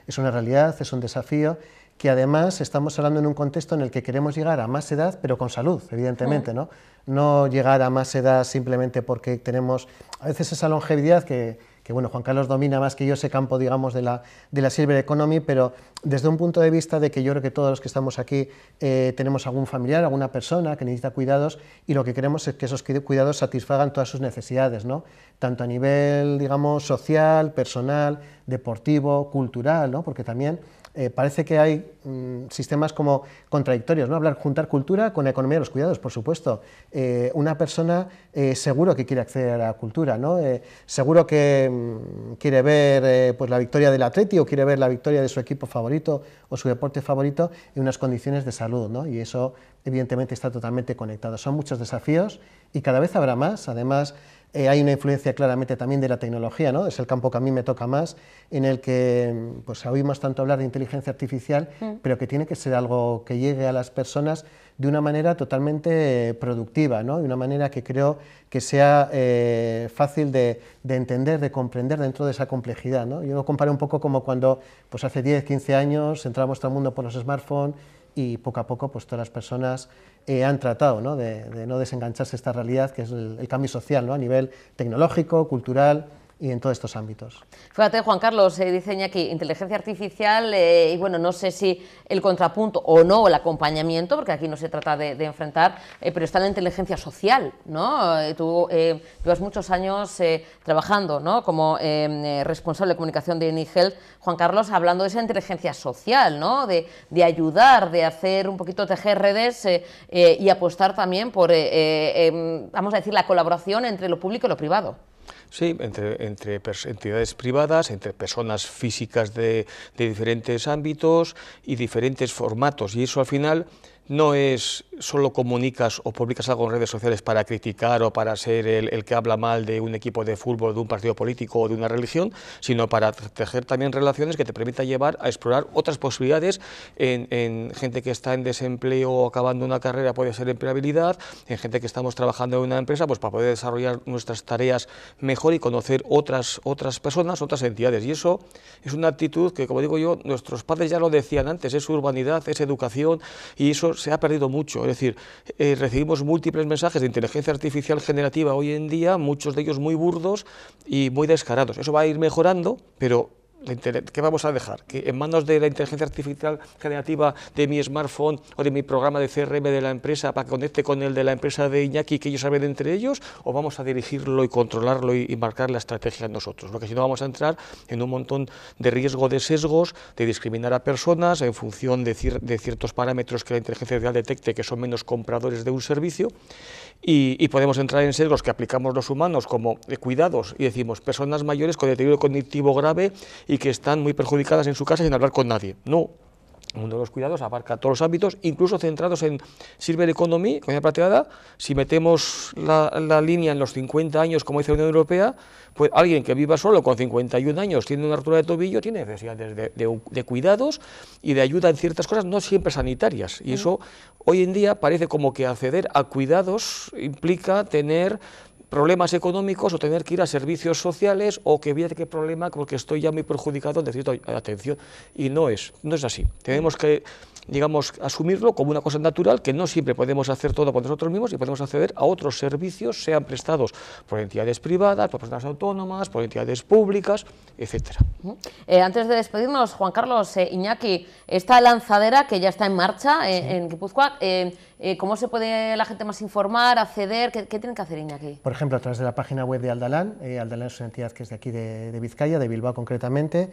Es una realidad, es un desafío que además estamos hablando en un contexto en el que queremos llegar a más edad, pero con salud, evidentemente, ¿no? No llegar a más edad simplemente porque tenemos a veces esa longevidad que, bueno, Juan Carlos domina más que yo ese campo, digamos, de la, de Silver Economy, pero desde un punto de vista de que yo creo que todos los que estamos aquí eh, tenemos algún familiar, alguna persona que necesita cuidados y lo que queremos es que esos cuidados satisfagan todas sus necesidades, ¿no? Tanto a nivel, digamos, social, personal, deportivo, cultural, Porque también eh, parece que hay mm, sistemas como contradictorios, ¿no? Hablar, juntar cultura con la economía de los cuidados, por supuesto. Eh, una persona eh, seguro que quiere acceder a la cultura, ¿no? seguro que mm, quiere ver pues la victoria del atleti o quiere ver la victoria de su equipo favorito o su deporte favorito en unas condiciones de salud, ¿no? Y eso evidentemente está totalmente conectado. Son muchos desafíos y cada vez habrá más, además... Eh, hay una influencia claramente también de la tecnología, ¿no? es el campo que a mí me toca más, en el que pues, oímos tanto hablar de inteligencia artificial, mm. pero que tiene que ser algo que llegue a las personas de una manera totalmente eh, productiva, ¿no? de una manera que creo que sea eh, fácil de, entender, de comprender dentro de esa complejidad. Yo lo comparo un poco como cuando pues, hace 10, 15 años entramos todo el mundo por los smartphones, y poco a poco pues, todas las personas eh, han tratado De, no desengancharse esta realidad que es el, cambio social ¿no? a nivel tecnológico, cultural, y en todos estos ámbitos. Fíjate, Juan Carlos, se dice aquí inteligencia artificial, eh, y bueno, no sé si el contrapunto o no, el acompañamiento, porque aquí no se trata de, enfrentar, eh, pero está la inteligencia social, ¿no? Eh, tú llevas muchos años trabajando, ¿no? Como responsable de comunicación de Nigel, Juan Carlos, hablando de esa inteligencia social, ¿no? De, de ayudar, de hacer un poquito tejer redes y apostar también por, em, vamos a decir, la colaboración entre lo público y lo privado. Sí, entre, entre entidades privadas, entre personas físicas de, de diferentes ámbitos y diferentes formatos. Y eso al final no es solo comunicas o publicas algo en redes sociales para criticar o para ser el, que habla mal de un equipo de fútbol, de un partido político o de una religión, sino para tejer también relaciones que te permita llevar a explorar otras posibilidades en, gente que está en desempleo o acabando una carrera puede ser empleabilidad, en gente que estamos trabajando en una empresa pues para poder desarrollar nuestras tareas mejor y conocer otras, otras personas, otras entidades. Y eso es una actitud que, como digo yo, nuestros padres ya lo decían antes, es urbanidad, es educación y eso se ha perdido mucho. Es decir, eh, recibimos múltiples mensajes de inteligencia artificial generativa hoy en día, muchos de ellos muy burdos y muy descarados. Eso va a ir mejorando, pero ¿Qué vamos a dejar? ¿Que en manos de la inteligencia artificial generativa de mi smartphone o de mi programa de CRM de la empresa para que conecte con el de la empresa de Iñaki que ellos saben entre ellos? ¿O vamos a dirigirlo y controlarlo y, marcar la estrategia nosotros? Porque si no vamos a entrar en un montón de riesgo de sesgos, de discriminar a personas en función de, ciertos parámetros que la inteligencia artificial detecte que son menos compradores de un servicio y, podemos entrar en sesgos que aplicamos los humanos como eh, cuidados y decimos personas mayores con deterioro cognitivo grave que están muy perjudicadas en su casa sin hablar con nadie. No, el mundo de los cuidados abarca todos los ámbitos, incluso centrados en Silver Economy, la plateada. Si metemos la, línea en los 50 años, como dice la Unión Europea, pues alguien que viva solo con 51 años, tiene una rotura de tobillo, tiene necesidades de, de cuidados y de ayuda en ciertas cosas, no siempre sanitarias. Y eso hoy en día parece como que acceder a cuidados implica tener problemas económicos o tener que ir a servicios sociales o que vierte qué problema porque estoy ya muy perjudicado, necesito atención. Y no es, no es así. Tenemos que digamos, asumirlo como una cosa natural, que no siempre podemos hacer todo por nosotros mismos y podemos acceder a otros servicios, sean prestados por entidades privadas, por personas autónomas, por entidades públicas, etc. Eh, antes de despedirnos, Juan Carlos, eh, Iñaki, esta lanzadera que ya está en marcha eh, en Guipúzcoa, ¿cómo se puede la gente más informar, acceder? ¿Qué, tienen que hacer, Iñaki? Por ejemplo, a través de la página web de Aldalán. Aldalán es una entidad que es de aquí de, de Vizcaya, de Bilbao concretamente,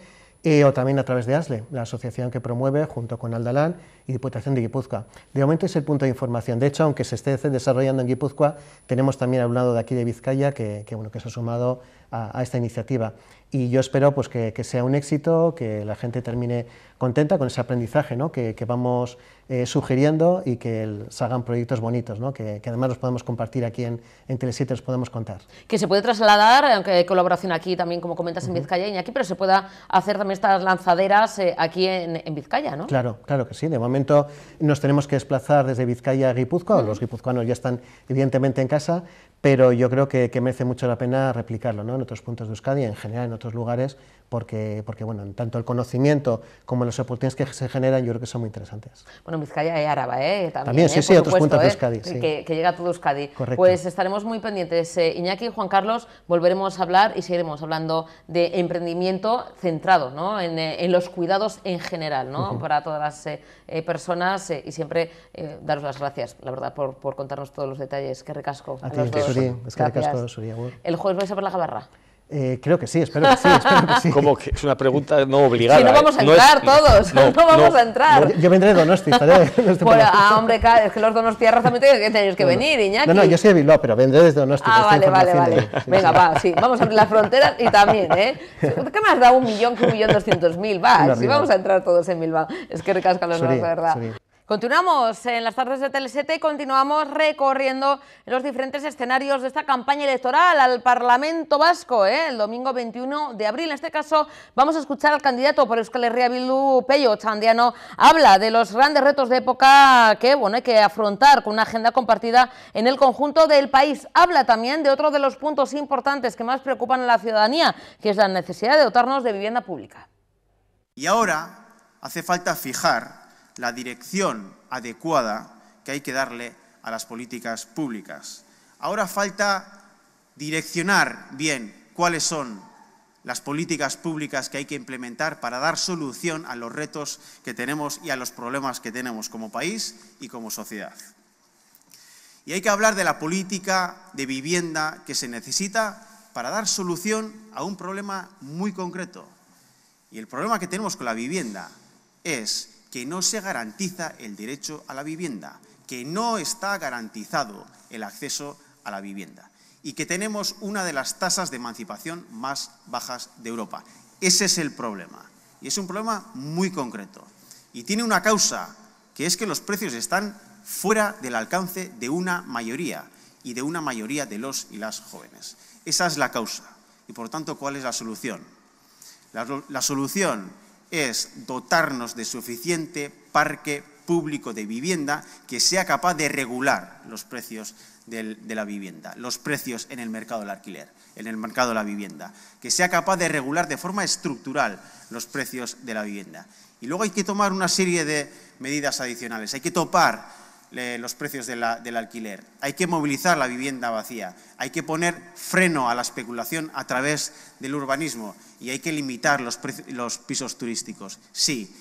o también a través de ASLE, la asociación que promueve junto con Aldalán y Diputación de Guipúzcoa. De momento es el punto de información. De hecho, aunque se esté desarrollando en Guipúzcoa, tenemos también lado de aquí de Vizcaya que bueno, que se ha sumado a, esta iniciativa. Y yo espero pues, que, sea un éxito, que la gente termine contenta con ese aprendizaje que, vamos eh, sugiriendo y que el, salgan proyectos bonitos, que, además los podemos compartir aquí en, en los podemos contar. Que se puede trasladar, aunque hay colaboración aquí también, como comentas, en Vizcaya y aquí, pero se pueda hacer también estas lanzaderas eh, aquí en, Vizcaya, ¿no? Claro, claro que sí. De momento nos tenemos que desplazar desde Vizcaya a Guipúzcoa, los guipuzcoanos ya están evidentemente en casa, pero yo creo que, merece mucho la pena replicarlo ¿no? en otros puntos de Euskadi, en general en otros lugares, porque, porque bueno, tanto el conocimiento como las oportunidades que se generan yo creo que son muy interesantes. Bueno, Vizcaya y Áraba, ¿eh? También, También ¿eh? sí, sí, otros puntos de ¿eh? Euskadi. Sí. Que, llega a todo Euskadi. Pues estaremos muy pendientes. Eh, Iñaki y Juan Carlos, volveremos a hablar y seguiremos hablando de emprendimiento centrado ¿no? en, en los cuidados en general ¿no? para todas las personas y siempre daros las gracias, la verdad, por, por contarnos todos los detalles. Qué recasco. A, ti, es que recasco, El jueves vais a ver la gabarra. Eh, creo que sí, espero que sí, espero que sí. [laughs] ¿Cómo que es una pregunta no obligada? Si no ¿eh? vamos a entrar todos, no, [laughs] vamos a entrar. Yo, vendré de Donosti, bueno, ah, hombre, es que los donostiarras también tenéis que venir, Iñaki. No, no, yo soy de Bilbao, pero vendré desde Donosti. Ah, vale, vale, vale. Venga, va, sí, vamos a abrir las fronteras y también, ¿eh? ¿Qué más da un millón que un millón doscientos mil? Va, si vamos a entrar todos en Bilbao. Es que ricascan los de verdad. Continuamos en las tardes de Telesete y continuamos recorriendo los diferentes escenarios de esta campaña electoral al Parlamento Vasco, ¿eh? el domingo 21 de abril. En este caso vamos a escuchar al candidato por Euskal Herria Bildu, Pello Chandiano, habla de los grandes retos de época que hay que afrontar con una agenda compartida en el conjunto del país. Habla también de otro de los puntos importantes que más preocupan a la ciudadanía, que es la necesidad de dotarnos de vivienda pública. Y ahora hace falta fijar la dirección adecuada que hay que darle a las políticas públicas. Ahora falta direccionar bien cuáles son las políticas públicas que hay que implementar para dar solución a los retos que tenemos y a los problemas que tenemos como país y como sociedad. Y hay que hablar de la política de vivienda que se necesita para dar solución a un problema muy concreto. Y el problema que tenemos con la vivienda es que no se garantiza el derecho a la vivienda, que no está garantizado el acceso a la vivienda y que tenemos una de las tasas de emancipación más bajas de Europa. Ese es el problema. Y es un problema muy concreto. Y tiene una causa, que es que los precios están fuera del alcance de una mayoría y de una mayoría de los y las jóvenes. Esa es la causa. Y por tanto, ¿cuál es la solución? La, solución es dotarnos de suficiente parque público de vivienda que sea capaz de regular los precios de la vivienda, los precios en el mercado del alquiler, en el mercado de la vivienda, que sea capaz de regular de forma estructural los precios de la vivienda. Y luego hay que tomar una serie de medidas adicionales, hay que topar los precios del alquiler. Hay que movilizar la vivienda vacía, hay que poner freno a la especulación a través del urbanismo y hay que limitar los, los pisos turísticos. Sí,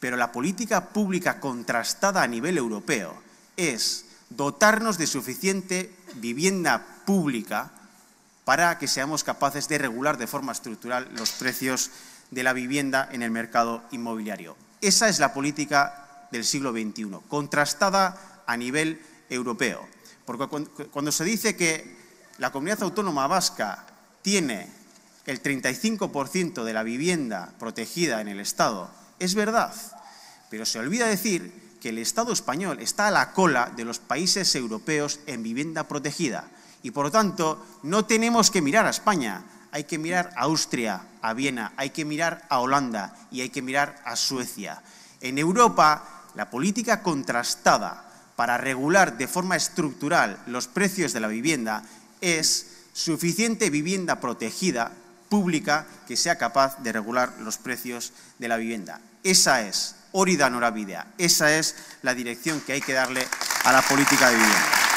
pero la política pública contrastada a nivel europeo es dotarnos de suficiente vivienda pública para que seamos capaces de regular de forma estructural los precios de la vivienda en el mercado inmobiliario. Esa es la política del siglo XXI, contrastada a nivel europeo. Porque cuando se dice que la comunidad autónoma vasca tiene el 35% de la vivienda protegida en el Estado, es verdad, pero se olvida decir que el Estado español está a la cola de los países europeos en vivienda protegida. Y por lo tanto, no tenemos que mirar a España, hay que mirar a Austria, a Viena, hay que mirar a Holanda y hay que mirar a Suecia. En Europa, la política contrastada para regular de forma estructural los precios de la vivienda es suficiente vivienda protegida pública que sea capaz de regular los precios de la vivienda. Esa es, orida esa es la dirección que hay que darle a la política de vivienda.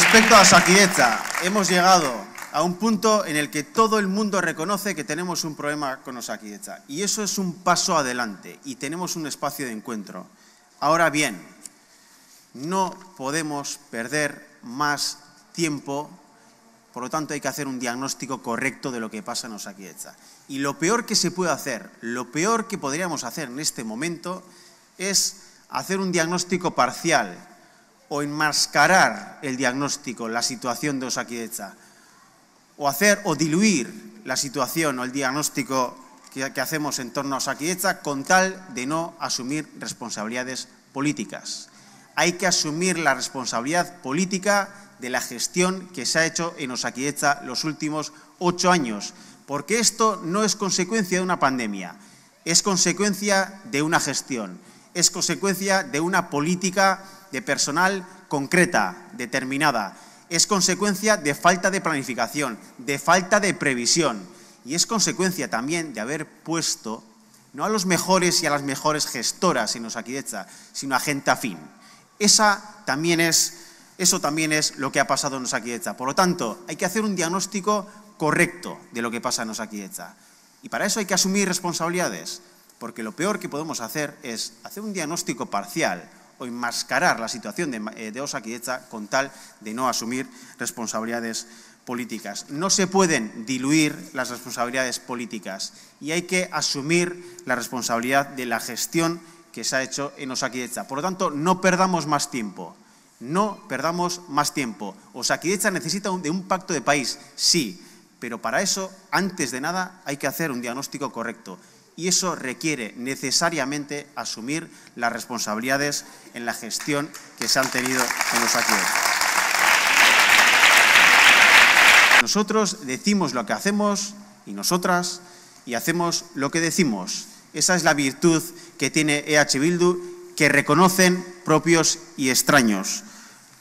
Respecto a Osakidecha, hemos llegado a un punto en el que todo el mundo reconoce que tenemos un problema con Osakidecha. Y eso es un paso adelante y tenemos un espacio de encuentro. Ahora bien, no podemos perder más tiempo, por lo tanto hay que hacer un diagnóstico correcto de lo que pasa en Osakidecha. Y lo peor que se puede hacer, lo peor que podríamos hacer en este momento es hacer un diagnóstico parcial o enmascarar el diagnóstico, la situación de Osakidecha, o hacer o diluir la situación o el diagnóstico que, hacemos en torno a Osakidecha con tal de no asumir responsabilidades políticas. Hay que asumir la responsabilidad política de la gestión que se ha hecho en Osakidecha los últimos ocho años, porque esto no es consecuencia de una pandemia, es consecuencia de una gestión, es consecuencia de una política de personal concreta, determinada. Es consecuencia de falta de planificación, de falta de previsión y es consecuencia también de haber puesto no a los mejores y a las mejores gestoras en Osakidetza, sino a gente afín. Esa también es, eso también es lo que ha pasado en Osakidetza. Por lo tanto, hay que hacer un diagnóstico correcto de lo que pasa en Osakidetza. Y para eso hay que asumir responsabilidades, porque lo peor que podemos hacer es hacer un diagnóstico parcial o enmascarar la situación de, eh, de con tal de no asumir responsabilidades políticas. No se pueden diluir las responsabilidades políticas y hay que asumir la responsabilidad de la gestión que se ha hecho en Osaquidecha. Por lo tanto, no perdamos más tiempo. No perdamos más tiempo. Osaquidecha necesita de un pacto de país, sí, pero para eso, antes de nada, hay que hacer un diagnóstico correcto y eso requiere necesariamente asumir las responsabilidades en la gestión que se han tenido en los aquí. Nosotros decimos lo que hacemos y nosotras y hacemos lo que decimos. Esa es la virtud que tiene EH Bildu que reconocen propios y extraños.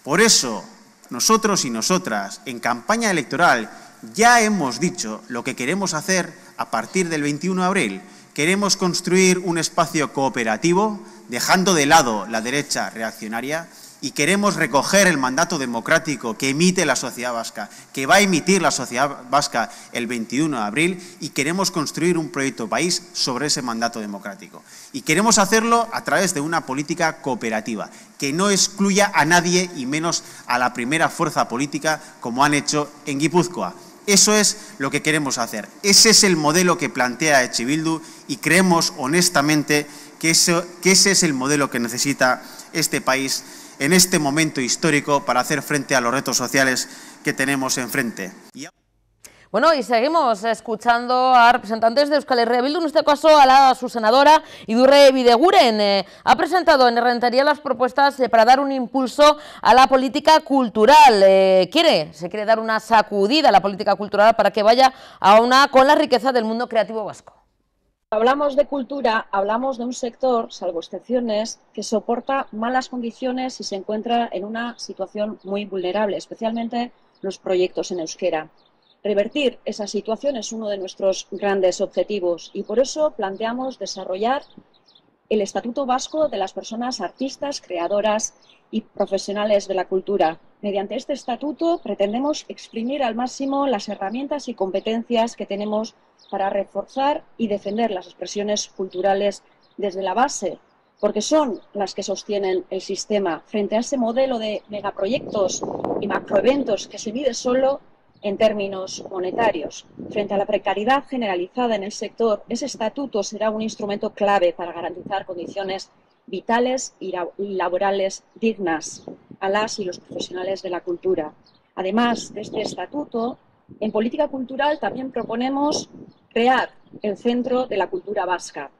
Por eso, nosotros y nosotras en campaña electoral ya hemos dicho lo que queremos hacer a partir del 21 de abril queremos construir un espacio cooperativo, dejando de lado la derecha reaccionaria, y queremos recoger el mandato democrático que emite la sociedad vasca, que va a emitir la sociedad vasca el 21 de abril y queremos construir un proyecto país sobre ese mandato democrático. Y queremos hacerlo a través de una política cooperativa, que no excluya a nadie y menos a la primera fuerza política como han hecho en Guipúzcoa. Eso es lo que queremos hacer. Ese es el modelo que plantea Echibildu y creemos honestamente que, que ese es el modelo que necesita este país en este momento histórico para hacer frente a los retos sociales que tenemos enfrente. Bueno, y seguimos escuchando a representantes de Euskal Herria en este caso a, la, su senadora Idurre Bideguren. Eh, ha presentado en Rentería las propuestas eh, para dar un impulso a la política cultural. Eh, quiere, se quiere dar una sacudida a la política cultural para que vaya a una con la riqueza del mundo creativo vasco. Hablamos de cultura, hablamos de un sector, salvo excepciones, que soporta malas condiciones y se encuentra en una situación muy vulnerable, especialmente los proyectos en euskera. Revertir esa situación es uno de nuestros grandes objetivos y por eso planteamos desarrollar el Estatuto Vasco de las Personas Artistas, Creadoras y Profesionales de la Cultura. Mediante este estatuto pretendemos exprimir al máximo las herramientas y competencias que tenemos para reforzar y defender las expresiones culturales desde la base, porque son las que sostienen el sistema frente a ese modelo de megaproyectos y macroeventos que se mide solo en términos monetarios. Frente a la precariedad generalizada en el sector, ese estatuto será un instrumento clave para garantizar condiciones vitales y laborales dignas a las y los profesionales de la cultura. Además de este estatuto, en política cultural también proponemos crear el centro de la cultura vasca,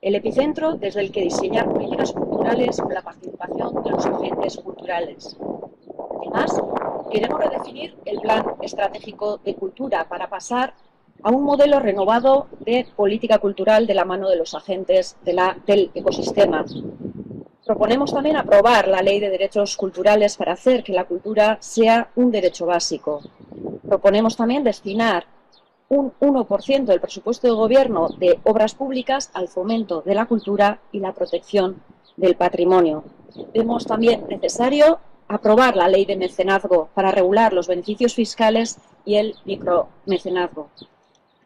el epicentro desde el que diseñar políticas culturales con la participación de los agentes culturales. Además, queremos redefinir el plan estratégico de cultura para pasar a un modelo renovado de política cultural de la mano de los agentes del ecosistema. Proponemos también aprobar la Ley de Derechos Culturales para hacer que la cultura sea un derecho básico. Proponemos también destinar un 1% del presupuesto de gobierno de obras públicas al fomento de la cultura y la protección del patrimonio. Vemos también necesario aprobar la ley de mecenazgo para regular los beneficios fiscales y el micromecenazgo.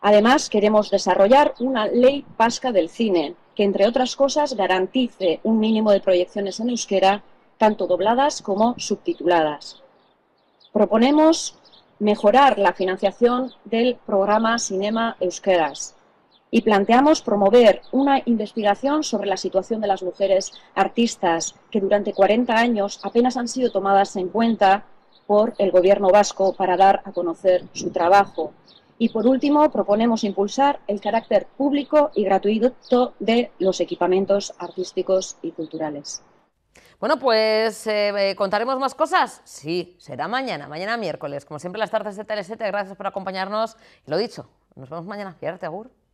Además, queremos desarrollar una ley pasca del cine que, entre otras cosas, garantice un mínimo de proyecciones en euskera, tanto dobladas como subtituladas. Proponemos mejorar la financiación del programa Cinema Euskeras, y planteamos promover una investigación sobre la situación de las mujeres artistas que durante 40 años apenas han sido tomadas en cuenta por el gobierno vasco para dar a conocer su trabajo. Y por último, proponemos impulsar el carácter público y gratuito de los equipamientos artísticos y culturales. Bueno, pues eh, eh, contaremos más cosas. Sí, será mañana, mañana miércoles. Como siempre, las tardes de tl 7 Gracias por acompañarnos. Lo dicho, nos vemos mañana. Quédate, Agur.